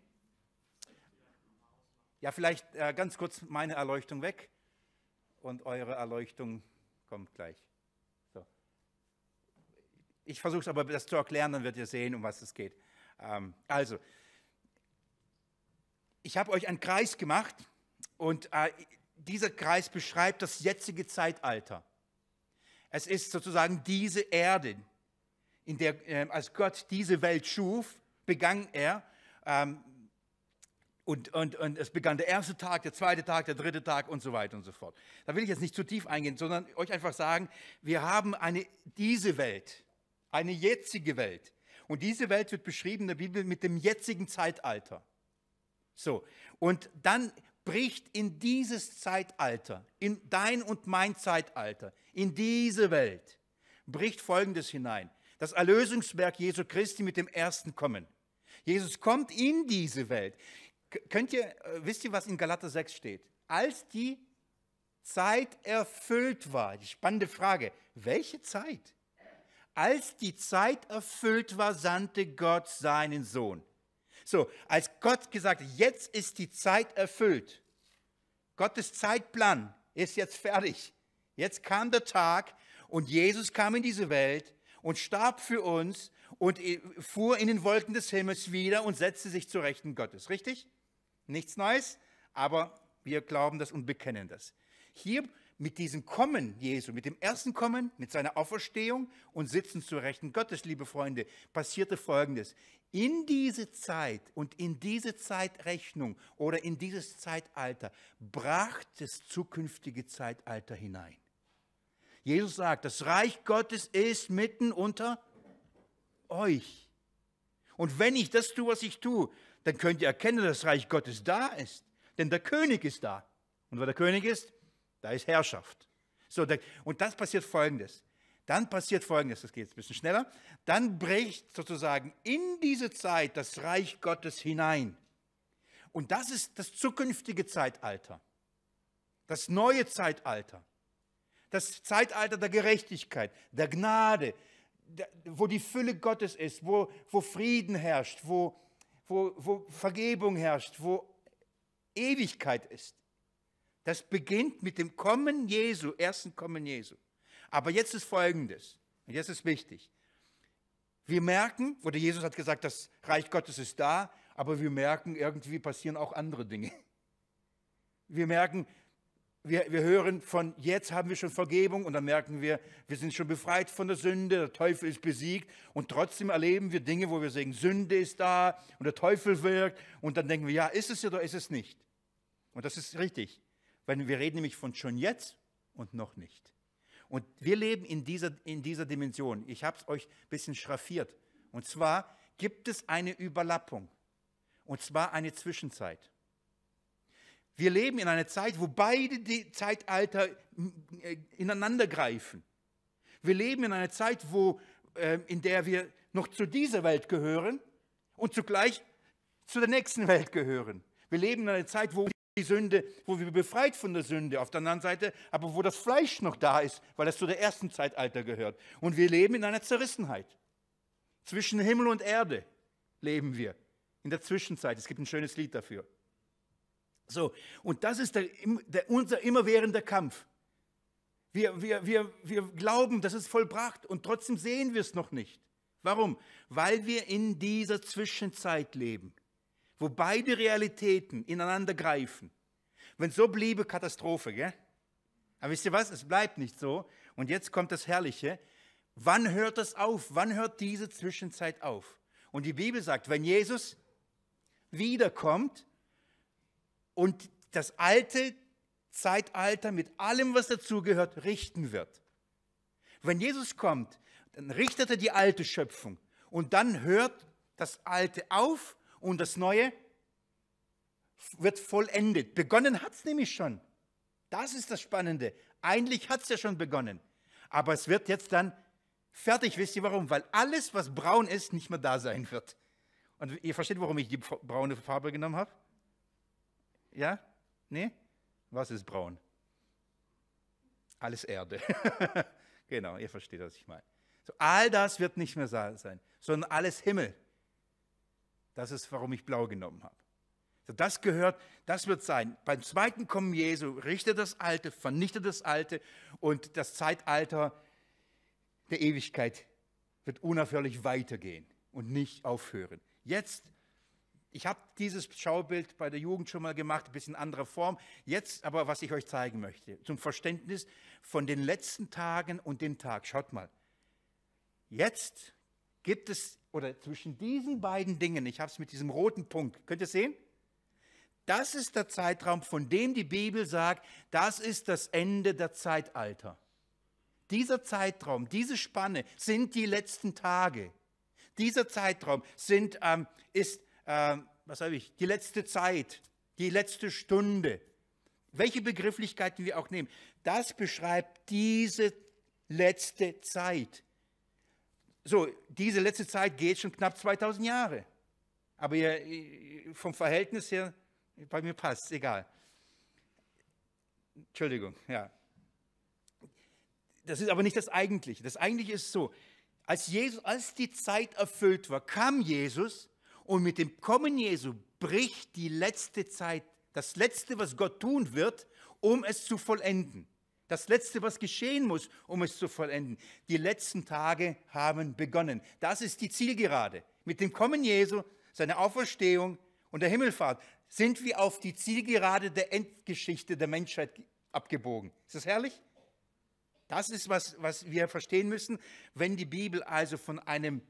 Speaker 1: Ja, vielleicht äh, ganz kurz meine Erleuchtung weg und eure Erleuchtung kommt gleich. So. Ich versuche es aber, das zu erklären, dann werdet ihr sehen, um was es geht. Ähm, also, ich habe euch einen Kreis gemacht und äh, dieser Kreis beschreibt das jetzige Zeitalter. Es ist sozusagen diese Erde, in der, äh, als Gott diese Welt schuf, begann er, ähm, und, und, und es begann der erste Tag, der zweite Tag, der dritte Tag und so weiter und so fort. Da will ich jetzt nicht zu tief eingehen, sondern euch einfach sagen, wir haben eine, diese Welt, eine jetzige Welt. Und diese Welt wird beschrieben in der Bibel mit dem jetzigen Zeitalter. So, und dann bricht in dieses Zeitalter, in dein und mein Zeitalter, in diese Welt, bricht Folgendes hinein das Erlösungswerk Jesu Christi mit dem ersten Kommen. Jesus kommt in diese Welt. Könnt ihr, äh, wisst ihr, was in Galater 6 steht? Als die Zeit erfüllt war, die spannende Frage, welche Zeit? Als die Zeit erfüllt war, sandte Gott seinen Sohn. So, als Gott gesagt hat, jetzt ist die Zeit erfüllt, Gottes Zeitplan ist jetzt fertig. Jetzt kam der Tag und Jesus kam in diese Welt und starb für uns und fuhr in den Wolken des Himmels wieder und setzte sich zu Rechten Gottes. Richtig? Nichts Neues, aber wir glauben das und bekennen das. Hier mit diesem Kommen Jesu, mit dem ersten Kommen, mit seiner Auferstehung und Sitzen zu Rechten Gottes, liebe Freunde, passierte Folgendes. In diese Zeit und in diese Zeitrechnung oder in dieses Zeitalter brach das zukünftige Zeitalter hinein. Jesus sagt, das Reich Gottes ist mitten unter euch. Und wenn ich das tue, was ich tue, dann könnt ihr erkennen, dass das Reich Gottes da ist. Denn der König ist da. Und wer der König ist, da ist Herrschaft. So, und dann passiert Folgendes. Dann passiert Folgendes, das geht jetzt ein bisschen schneller. Dann bricht sozusagen in diese Zeit das Reich Gottes hinein. Und das ist das zukünftige Zeitalter, das neue Zeitalter das Zeitalter der Gerechtigkeit, der Gnade, wo die Fülle Gottes ist, wo, wo Frieden herrscht, wo, wo, wo Vergebung herrscht, wo Ewigkeit ist. Das beginnt mit dem Kommen Jesu, ersten Kommen Jesu. Aber jetzt ist Folgendes, und jetzt ist wichtig. Wir merken, oder Jesus hat gesagt, das Reich Gottes ist da, aber wir merken, irgendwie passieren auch andere Dinge. Wir merken, wir, wir hören von jetzt haben wir schon Vergebung und dann merken wir, wir sind schon befreit von der Sünde, der Teufel ist besiegt und trotzdem erleben wir Dinge, wo wir sagen, Sünde ist da und der Teufel wirkt und dann denken wir, ja, ist es oder ist es nicht? Und das ist richtig, weil wir reden nämlich von schon jetzt und noch nicht. Und wir leben in dieser, in dieser Dimension. Ich habe es euch ein bisschen schraffiert. Und zwar gibt es eine Überlappung. Und zwar eine Zwischenzeit. Wir leben in einer Zeit, wo beide Zeitalter äh, ineinandergreifen. Wir leben in einer Zeit, wo, ähm, in der wir noch zu dieser Welt gehören und zugleich zu der nächsten Welt gehören. Wir leben in einer Zeit, wo die Sünde, wo wir befreit von der Sünde auf der anderen Seite, aber wo das Fleisch noch da ist, weil es zu der ersten Zeitalter gehört. Und wir leben in einer Zerrissenheit. Zwischen Himmel und Erde leben wir. In der Zwischenzeit. Es gibt ein schönes Lied dafür. So, und das ist der, der, unser immerwährender Kampf. Wir, wir, wir, wir glauben, das ist vollbracht und trotzdem sehen wir es noch nicht. Warum? Weil wir in dieser Zwischenzeit leben, wo beide Realitäten ineinander greifen. Wenn so bliebe, Katastrophe, gell? Aber wisst ihr was? Es bleibt nicht so. Und jetzt kommt das Herrliche. Wann hört das auf? Wann hört diese Zwischenzeit auf? Und die Bibel sagt, wenn Jesus wiederkommt, und das alte Zeitalter mit allem, was dazugehört, richten wird. Wenn Jesus kommt, dann richtet er die alte Schöpfung und dann hört das alte auf und das neue wird vollendet. Begonnen hat es nämlich schon. Das ist das Spannende. Eigentlich hat es ja schon begonnen. Aber es wird jetzt dann fertig. Wisst ihr warum? Weil alles, was braun ist, nicht mehr da sein wird. Und ihr versteht, warum ich die braune Farbe genommen habe? Ja? Nee? Was ist braun? Alles Erde. genau, ihr versteht, was ich meine. So, all das wird nicht mehr sein, sondern alles Himmel. Das ist, warum ich blau genommen habe. So, das gehört, das wird sein. Beim zweiten Kommen Jesu richtet das Alte, vernichtet das Alte und das Zeitalter der Ewigkeit wird unaufhörlich weitergehen und nicht aufhören. Jetzt ich habe dieses Schaubild bei der Jugend schon mal gemacht, ein bisschen andere Form. Jetzt aber, was ich euch zeigen möchte, zum Verständnis von den letzten Tagen und dem Tag. Schaut mal. Jetzt gibt es, oder zwischen diesen beiden Dingen, ich habe es mit diesem roten Punkt, könnt ihr es sehen? Das ist der Zeitraum, von dem die Bibel sagt, das ist das Ende der Zeitalter. Dieser Zeitraum, diese Spanne sind die letzten Tage. Dieser Zeitraum sind, ähm, ist äh, was habe ich, die letzte Zeit, die letzte Stunde, welche Begrifflichkeiten wir auch nehmen, das beschreibt diese letzte Zeit. So, diese letzte Zeit geht schon knapp 2000 Jahre. Aber ihr, vom Verhältnis her, bei mir passt, egal. Entschuldigung, ja. Das ist aber nicht das Eigentliche. Das Eigentliche ist so, als, Jesus, als die Zeit erfüllt war, kam Jesus und mit dem Kommen Jesu bricht die letzte Zeit, das Letzte, was Gott tun wird, um es zu vollenden. Das Letzte, was geschehen muss, um es zu vollenden. Die letzten Tage haben begonnen. Das ist die Zielgerade. Mit dem Kommen Jesu, seiner Auferstehung und der Himmelfahrt sind wir auf die Zielgerade der Endgeschichte der Menschheit abgebogen. Ist das herrlich? Das ist, was, was wir verstehen müssen. Wenn die Bibel also von einem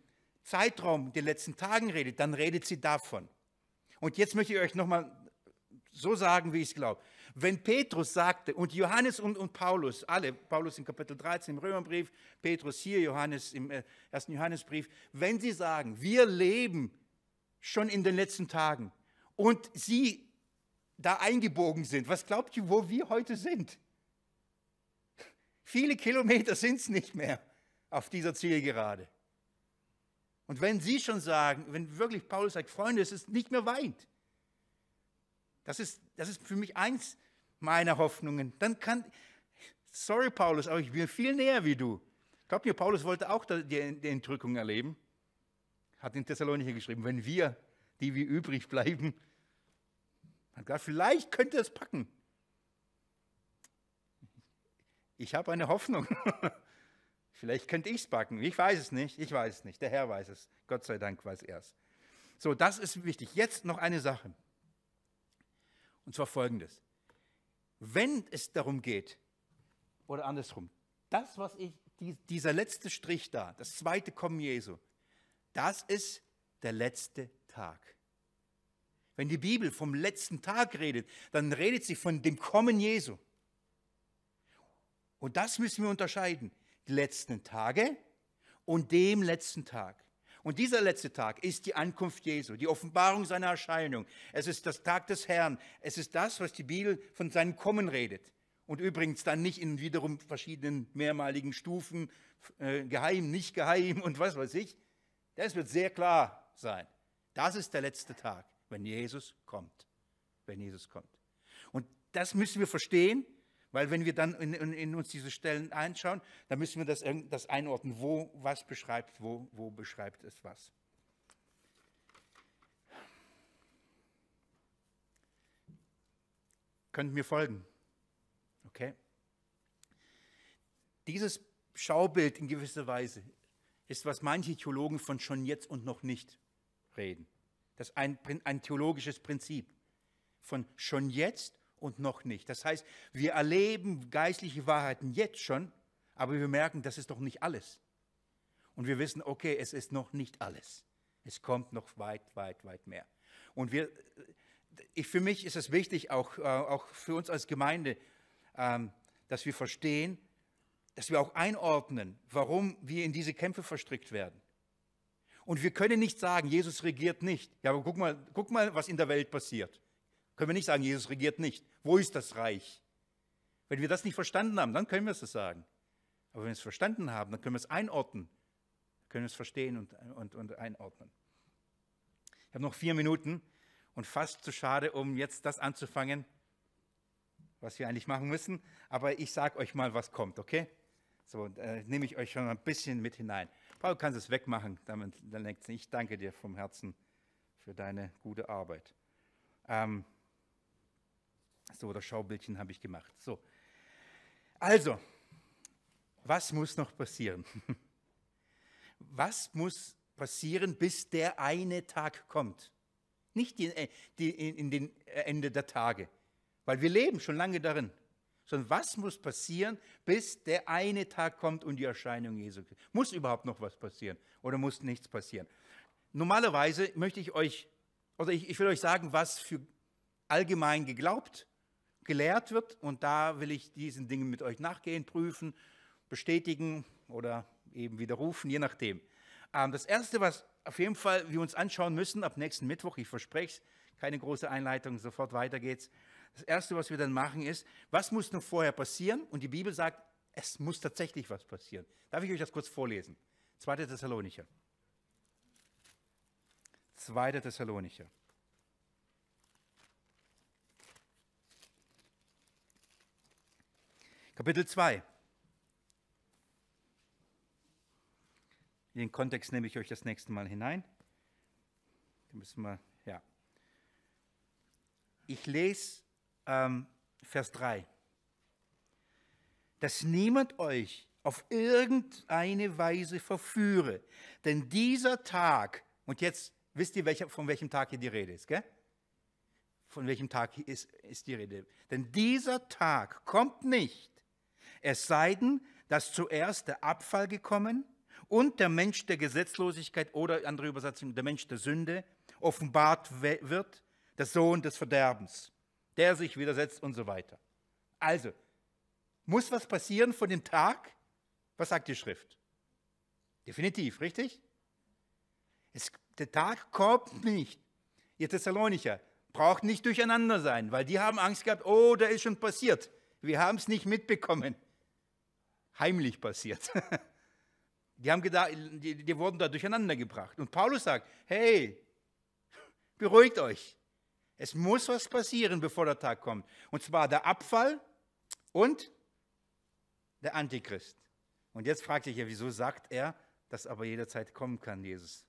Speaker 1: Zeitraum, den letzten Tagen redet, dann redet sie davon. Und jetzt möchte ich euch nochmal so sagen, wie ich es glaube. Wenn Petrus sagte, und Johannes und, und Paulus, alle, Paulus in Kapitel 13 im Römerbrief, Petrus hier, Johannes im äh, ersten Johannesbrief, wenn sie sagen, wir leben schon in den letzten Tagen und sie da eingebogen sind, was glaubt ihr, wo wir heute sind? Viele Kilometer sind es nicht mehr auf dieser Zielgerade. Und wenn Sie schon sagen, wenn wirklich Paulus sagt, Freunde, es ist nicht mehr weit, das ist, das ist für mich eins meiner Hoffnungen, dann kann, sorry Paulus, aber ich bin viel näher wie du. Glaubt mir, Paulus wollte auch die Entrückung erleben, hat in Thessalonicher geschrieben, wenn wir, die wir übrig bleiben, hat gesagt, vielleicht könnte es packen. Ich habe eine Hoffnung. Vielleicht könnte ich es backen. Ich weiß es nicht. Ich weiß es nicht. Der Herr weiß es. Gott sei Dank weiß er es. So, das ist wichtig. Jetzt noch eine Sache. Und zwar folgendes. Wenn es darum geht, oder andersrum, das, was ich, dieser letzte Strich da, das zweite Kommen Jesu, das ist der letzte Tag. Wenn die Bibel vom letzten Tag redet, dann redet sie von dem Kommen Jesu. Und das müssen wir unterscheiden die letzten Tage und dem letzten Tag. Und dieser letzte Tag ist die Ankunft Jesu, die Offenbarung seiner Erscheinung. Es ist das Tag des Herrn. Es ist das, was die Bibel von seinem Kommen redet. Und übrigens dann nicht in wiederum verschiedenen mehrmaligen Stufen, äh, geheim, nicht geheim und was weiß ich. Das wird sehr klar sein. Das ist der letzte Tag, wenn Jesus kommt. Wenn Jesus kommt. Und das müssen wir verstehen weil wenn wir dann in, in, in uns diese Stellen einschauen, dann müssen wir das, das einordnen, wo was beschreibt, wo, wo beschreibt es was. Könnt mir folgen? Okay? Dieses Schaubild in gewisser Weise ist, was manche Theologen von schon jetzt und noch nicht reden. Das ist ein, ein theologisches Prinzip. Von schon jetzt und noch nicht. Das heißt, wir erleben geistliche Wahrheiten jetzt schon, aber wir merken, das ist doch nicht alles. Und wir wissen, okay, es ist noch nicht alles. Es kommt noch weit, weit, weit mehr. Und wir, ich, für mich ist es wichtig, auch, äh, auch für uns als Gemeinde, ähm, dass wir verstehen, dass wir auch einordnen, warum wir in diese Kämpfe verstrickt werden. Und wir können nicht sagen, Jesus regiert nicht. Ja, aber guck mal, guck mal, was in der Welt passiert können wir nicht sagen, Jesus regiert nicht. Wo ist das Reich? Wenn wir das nicht verstanden haben, dann können wir es sagen. Aber wenn wir es verstanden haben, dann können wir es einordnen. können wir es verstehen und, und, und einordnen. Ich habe noch vier Minuten und fast zu schade, um jetzt das anzufangen, was wir eigentlich machen müssen. Aber ich sage euch mal, was kommt, okay? So, äh, nehme ich euch schon ein bisschen mit hinein. Paul, du kannst es wegmachen, damit, dann lenkt es nicht. Ich danke dir vom Herzen für deine gute Arbeit. Ähm, so, das Schaubildchen habe ich gemacht. So. Also, was muss noch passieren? Was muss passieren, bis der eine Tag kommt? Nicht die, äh, die, in den äh, Ende der Tage, weil wir leben schon lange darin, sondern was muss passieren, bis der eine Tag kommt und die Erscheinung Jesu? Muss überhaupt noch was passieren oder muss nichts passieren? Normalerweise möchte ich euch, oder also ich, ich will euch sagen, was für allgemein geglaubt ist gelehrt wird. Und da will ich diesen Dingen mit euch nachgehen, prüfen, bestätigen oder eben widerrufen, je nachdem. Ähm, das Erste, was auf jeden Fall wir uns anschauen müssen, ab nächsten Mittwoch, ich verspreche es, keine große Einleitung, sofort weiter geht's. Das Erste, was wir dann machen, ist, was muss noch vorher passieren? Und die Bibel sagt, es muss tatsächlich was passieren. Darf ich euch das kurz vorlesen? 2. Thessalonicher. 2. Thessalonicher. Kapitel 2. In den Kontext nehme ich euch das nächste Mal hinein. Da müssen wir, ja. Ich lese ähm, Vers 3. Dass niemand euch auf irgendeine Weise verführe. Denn dieser Tag, und jetzt wisst ihr, welcher, von welchem Tag hier die Rede ist, gell? Von welchem Tag ist, ist die Rede? Denn dieser Tag kommt nicht, es sei denn, dass zuerst der Abfall gekommen und der Mensch der Gesetzlosigkeit oder andere Übersetzung, der Mensch der Sünde offenbart wird, der Sohn des Verderbens, der sich widersetzt und so weiter. Also, muss was passieren von dem Tag? Was sagt die Schrift? Definitiv, richtig? Es, der Tag kommt nicht. Ihr Thessalonicher braucht nicht durcheinander sein, weil die haben Angst gehabt, oh, da ist schon passiert. Wir haben es nicht mitbekommen. Heimlich passiert. Die, haben gedacht, die, die wurden da durcheinander gebracht. Und Paulus sagt, hey, beruhigt euch. Es muss was passieren, bevor der Tag kommt. Und zwar der Abfall und der Antichrist. Und jetzt fragt sich ja, wieso sagt er, dass aber jederzeit kommen kann, Jesus?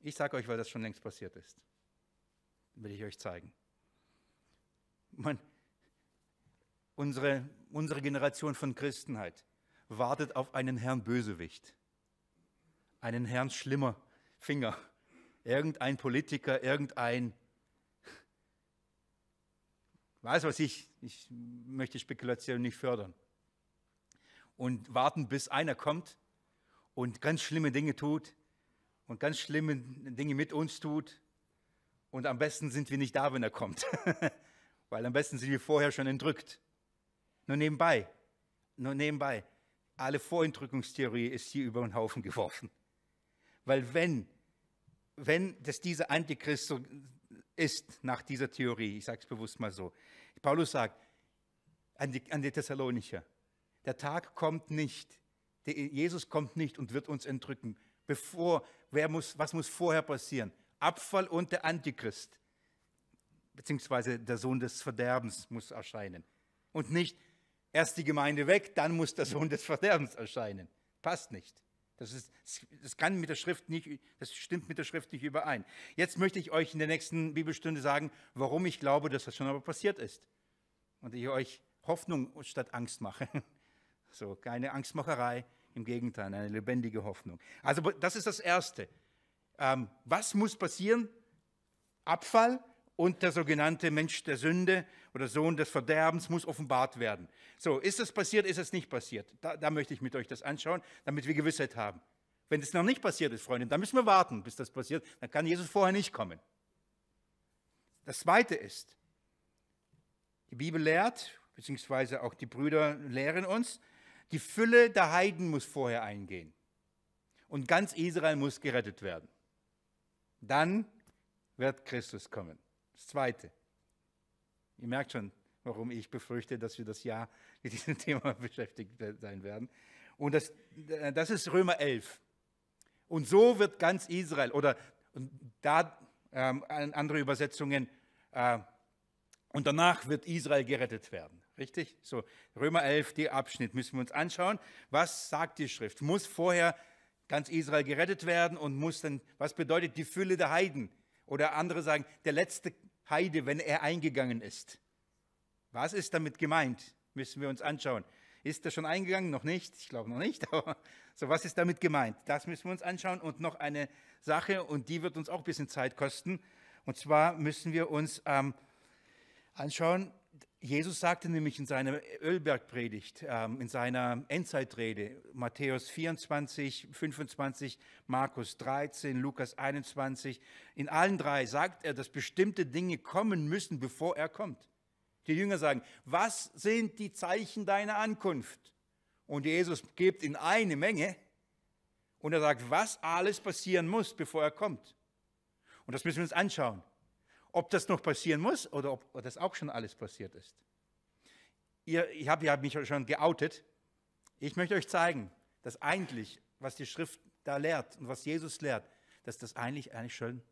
Speaker 1: Ich sage euch, weil das schon längst passiert ist. Will ich euch zeigen. Man, unsere, unsere Generation von Christenheit wartet auf einen Herrn Bösewicht, einen Herrn schlimmer Finger, irgendein Politiker, irgendein, weiß was ich, ich möchte Spekulationen nicht fördern. Und warten, bis einer kommt und ganz schlimme Dinge tut und ganz schlimme Dinge mit uns tut. Und am besten sind wir nicht da, wenn er kommt, weil am besten sind wir vorher schon entrückt. Nur nebenbei, nur nebenbei, alle Vorentrückungstheorie ist hier über den Haufen geworfen. Weil wenn, wenn das dieser Antichrist so ist, nach dieser Theorie, ich sage es bewusst mal so, Paulus sagt an die, an die Thessalonicher, der Tag kommt nicht, der Jesus kommt nicht und wird uns entrücken. Bevor, wer muss, was muss vorher passieren? Abfall und der Antichrist, beziehungsweise der Sohn des Verderbens muss erscheinen. Und nicht, erst die Gemeinde weg, dann muss der Sohn des Verderbens erscheinen. Passt nicht. Das, ist, das, kann mit der Schrift nicht, das stimmt mit der Schrift nicht überein. Jetzt möchte ich euch in der nächsten Bibelstunde sagen, warum ich glaube, dass das schon aber passiert ist. Und ich euch Hoffnung statt Angst mache. So, keine Angstmacherei, im Gegenteil, eine lebendige Hoffnung. Also das ist das Erste. Ähm, was muss passieren? Abfall, und der sogenannte Mensch der Sünde oder Sohn des Verderbens muss offenbart werden. So, ist es passiert, ist es nicht passiert? Da, da, möchte ich mit euch das anschauen, damit wir Gewissheit haben. Wenn es noch nicht passiert ist, Freunde, dann müssen wir warten, bis das passiert. Dann kann Jesus vorher nicht kommen. Das Zweite ist, die Bibel lehrt, beziehungsweise auch die Brüder lehren uns, die Fülle der Heiden muss vorher eingehen. Und ganz Israel muss gerettet werden. Dann wird Christus kommen. Das Zweite. Ihr merkt schon, warum ich befürchte, dass wir das Jahr mit diesem Thema beschäftigt sein werden. Und das, äh, das ist Römer 11. Und so wird ganz Israel, oder da ähm, andere Übersetzungen, äh, und danach wird Israel gerettet werden. Richtig? So, Römer 11, der Abschnitt müssen wir uns anschauen. Was sagt die Schrift? Muss vorher ganz Israel gerettet werden und muss dann, was bedeutet die Fülle der Heiden? Oder andere sagen, der letzte Heide, wenn er eingegangen ist. Was ist damit gemeint? Müssen wir uns anschauen. Ist er schon eingegangen? Noch nicht? Ich glaube noch nicht. Aber so, was ist damit gemeint? Das müssen wir uns anschauen. Und noch eine Sache, und die wird uns auch ein bisschen Zeit kosten. Und zwar müssen wir uns ähm, anschauen, Jesus sagte nämlich in seiner Ölbergpredigt, ähm, in seiner Endzeitrede, Matthäus 24, 25, Markus 13, Lukas 21, in allen drei sagt er, dass bestimmte Dinge kommen müssen, bevor er kommt. Die Jünger sagen, was sind die Zeichen deiner Ankunft? Und Jesus gibt in eine Menge und er sagt, was alles passieren muss, bevor er kommt. Und das müssen wir uns anschauen ob das noch passieren muss oder ob das auch schon alles passiert ist. Ihr, ich habe hab mich schon geoutet. Ich möchte euch zeigen, dass eigentlich, was die Schrift da lehrt und was Jesus lehrt, dass das eigentlich, eigentlich schon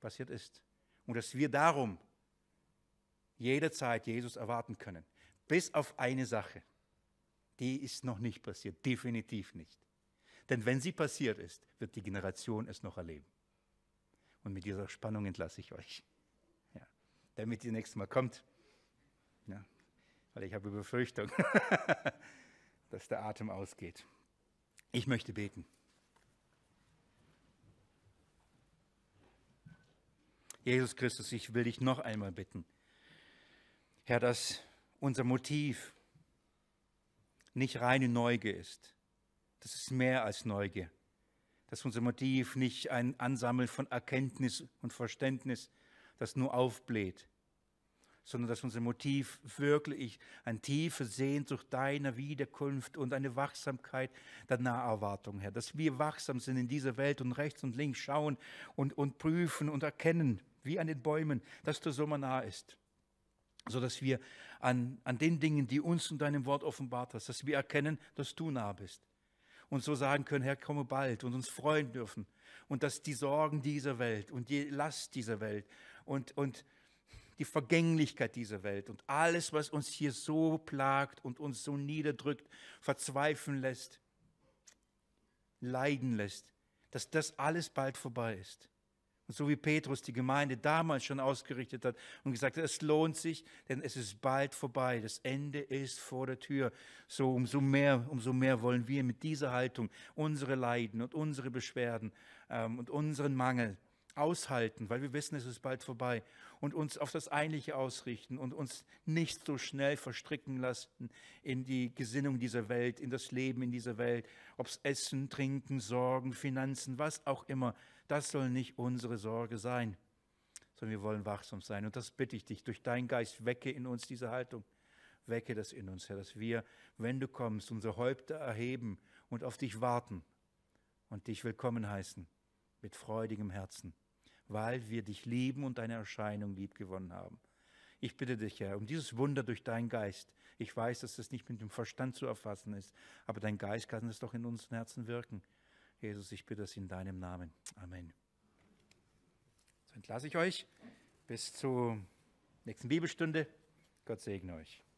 Speaker 1: passiert ist. Und dass wir darum jederzeit Jesus erwarten können. Bis auf eine Sache. Die ist noch nicht passiert, definitiv nicht. Denn wenn sie passiert ist, wird die Generation es noch erleben. Und mit dieser Spannung entlasse ich euch damit ihr nächstes Mal kommt. Ja, weil ich habe Befürchtung, dass der Atem ausgeht. Ich möchte beten. Jesus Christus, ich will dich noch einmal bitten, Herr, dass unser Motiv nicht reine Neugier ist. Das ist mehr als Neugier. Dass unser Motiv nicht ein Ansammeln von Erkenntnis und Verständnis, das nur aufbläht, sondern dass unser Motiv wirklich eine tiefe Sehnsucht deiner Wiederkunft und eine Wachsamkeit der Naherwartung, Herr. Dass wir wachsam sind in dieser Welt und rechts und links schauen und, und prüfen und erkennen, wie an den Bäumen, dass du so nah ist sodass wir an, an den Dingen, die uns in deinem Wort offenbart hast, dass wir erkennen, dass du nah bist. Und so sagen können, Herr, komme bald und uns freuen dürfen. Und dass die Sorgen dieser Welt und die Last dieser Welt und, und die Vergänglichkeit dieser Welt und alles, was uns hier so plagt und uns so niederdrückt, verzweifeln lässt, leiden lässt, dass das alles bald vorbei ist. Und so wie Petrus die Gemeinde damals schon ausgerichtet hat und gesagt hat, es lohnt sich, denn es ist bald vorbei, das Ende ist vor der Tür. So umso mehr, umso mehr wollen wir mit dieser Haltung unsere Leiden und unsere Beschwerden ähm, und unseren Mangel aushalten, weil wir wissen, es ist bald vorbei und uns auf das Eigentliche ausrichten und uns nicht so schnell verstricken lassen in die Gesinnung dieser Welt, in das Leben in dieser Welt, ob es Essen, Trinken, Sorgen, Finanzen, was auch immer, das soll nicht unsere Sorge sein, sondern wir wollen wachsam sein. Und das bitte ich dich, durch deinen Geist wecke in uns diese Haltung, wecke das in uns, Herr, dass wir, wenn du kommst, unsere Häupter erheben und auf dich warten und dich willkommen heißen mit freudigem Herzen, weil wir dich lieben und deine Erscheinung liebgewonnen haben. Ich bitte dich, Herr, um dieses Wunder durch deinen Geist. Ich weiß, dass das nicht mit dem Verstand zu erfassen ist, aber dein Geist kann es doch in unseren Herzen wirken. Jesus, ich bitte es in deinem Namen. Amen. So entlasse ich euch bis zur nächsten Bibelstunde. Gott segne euch.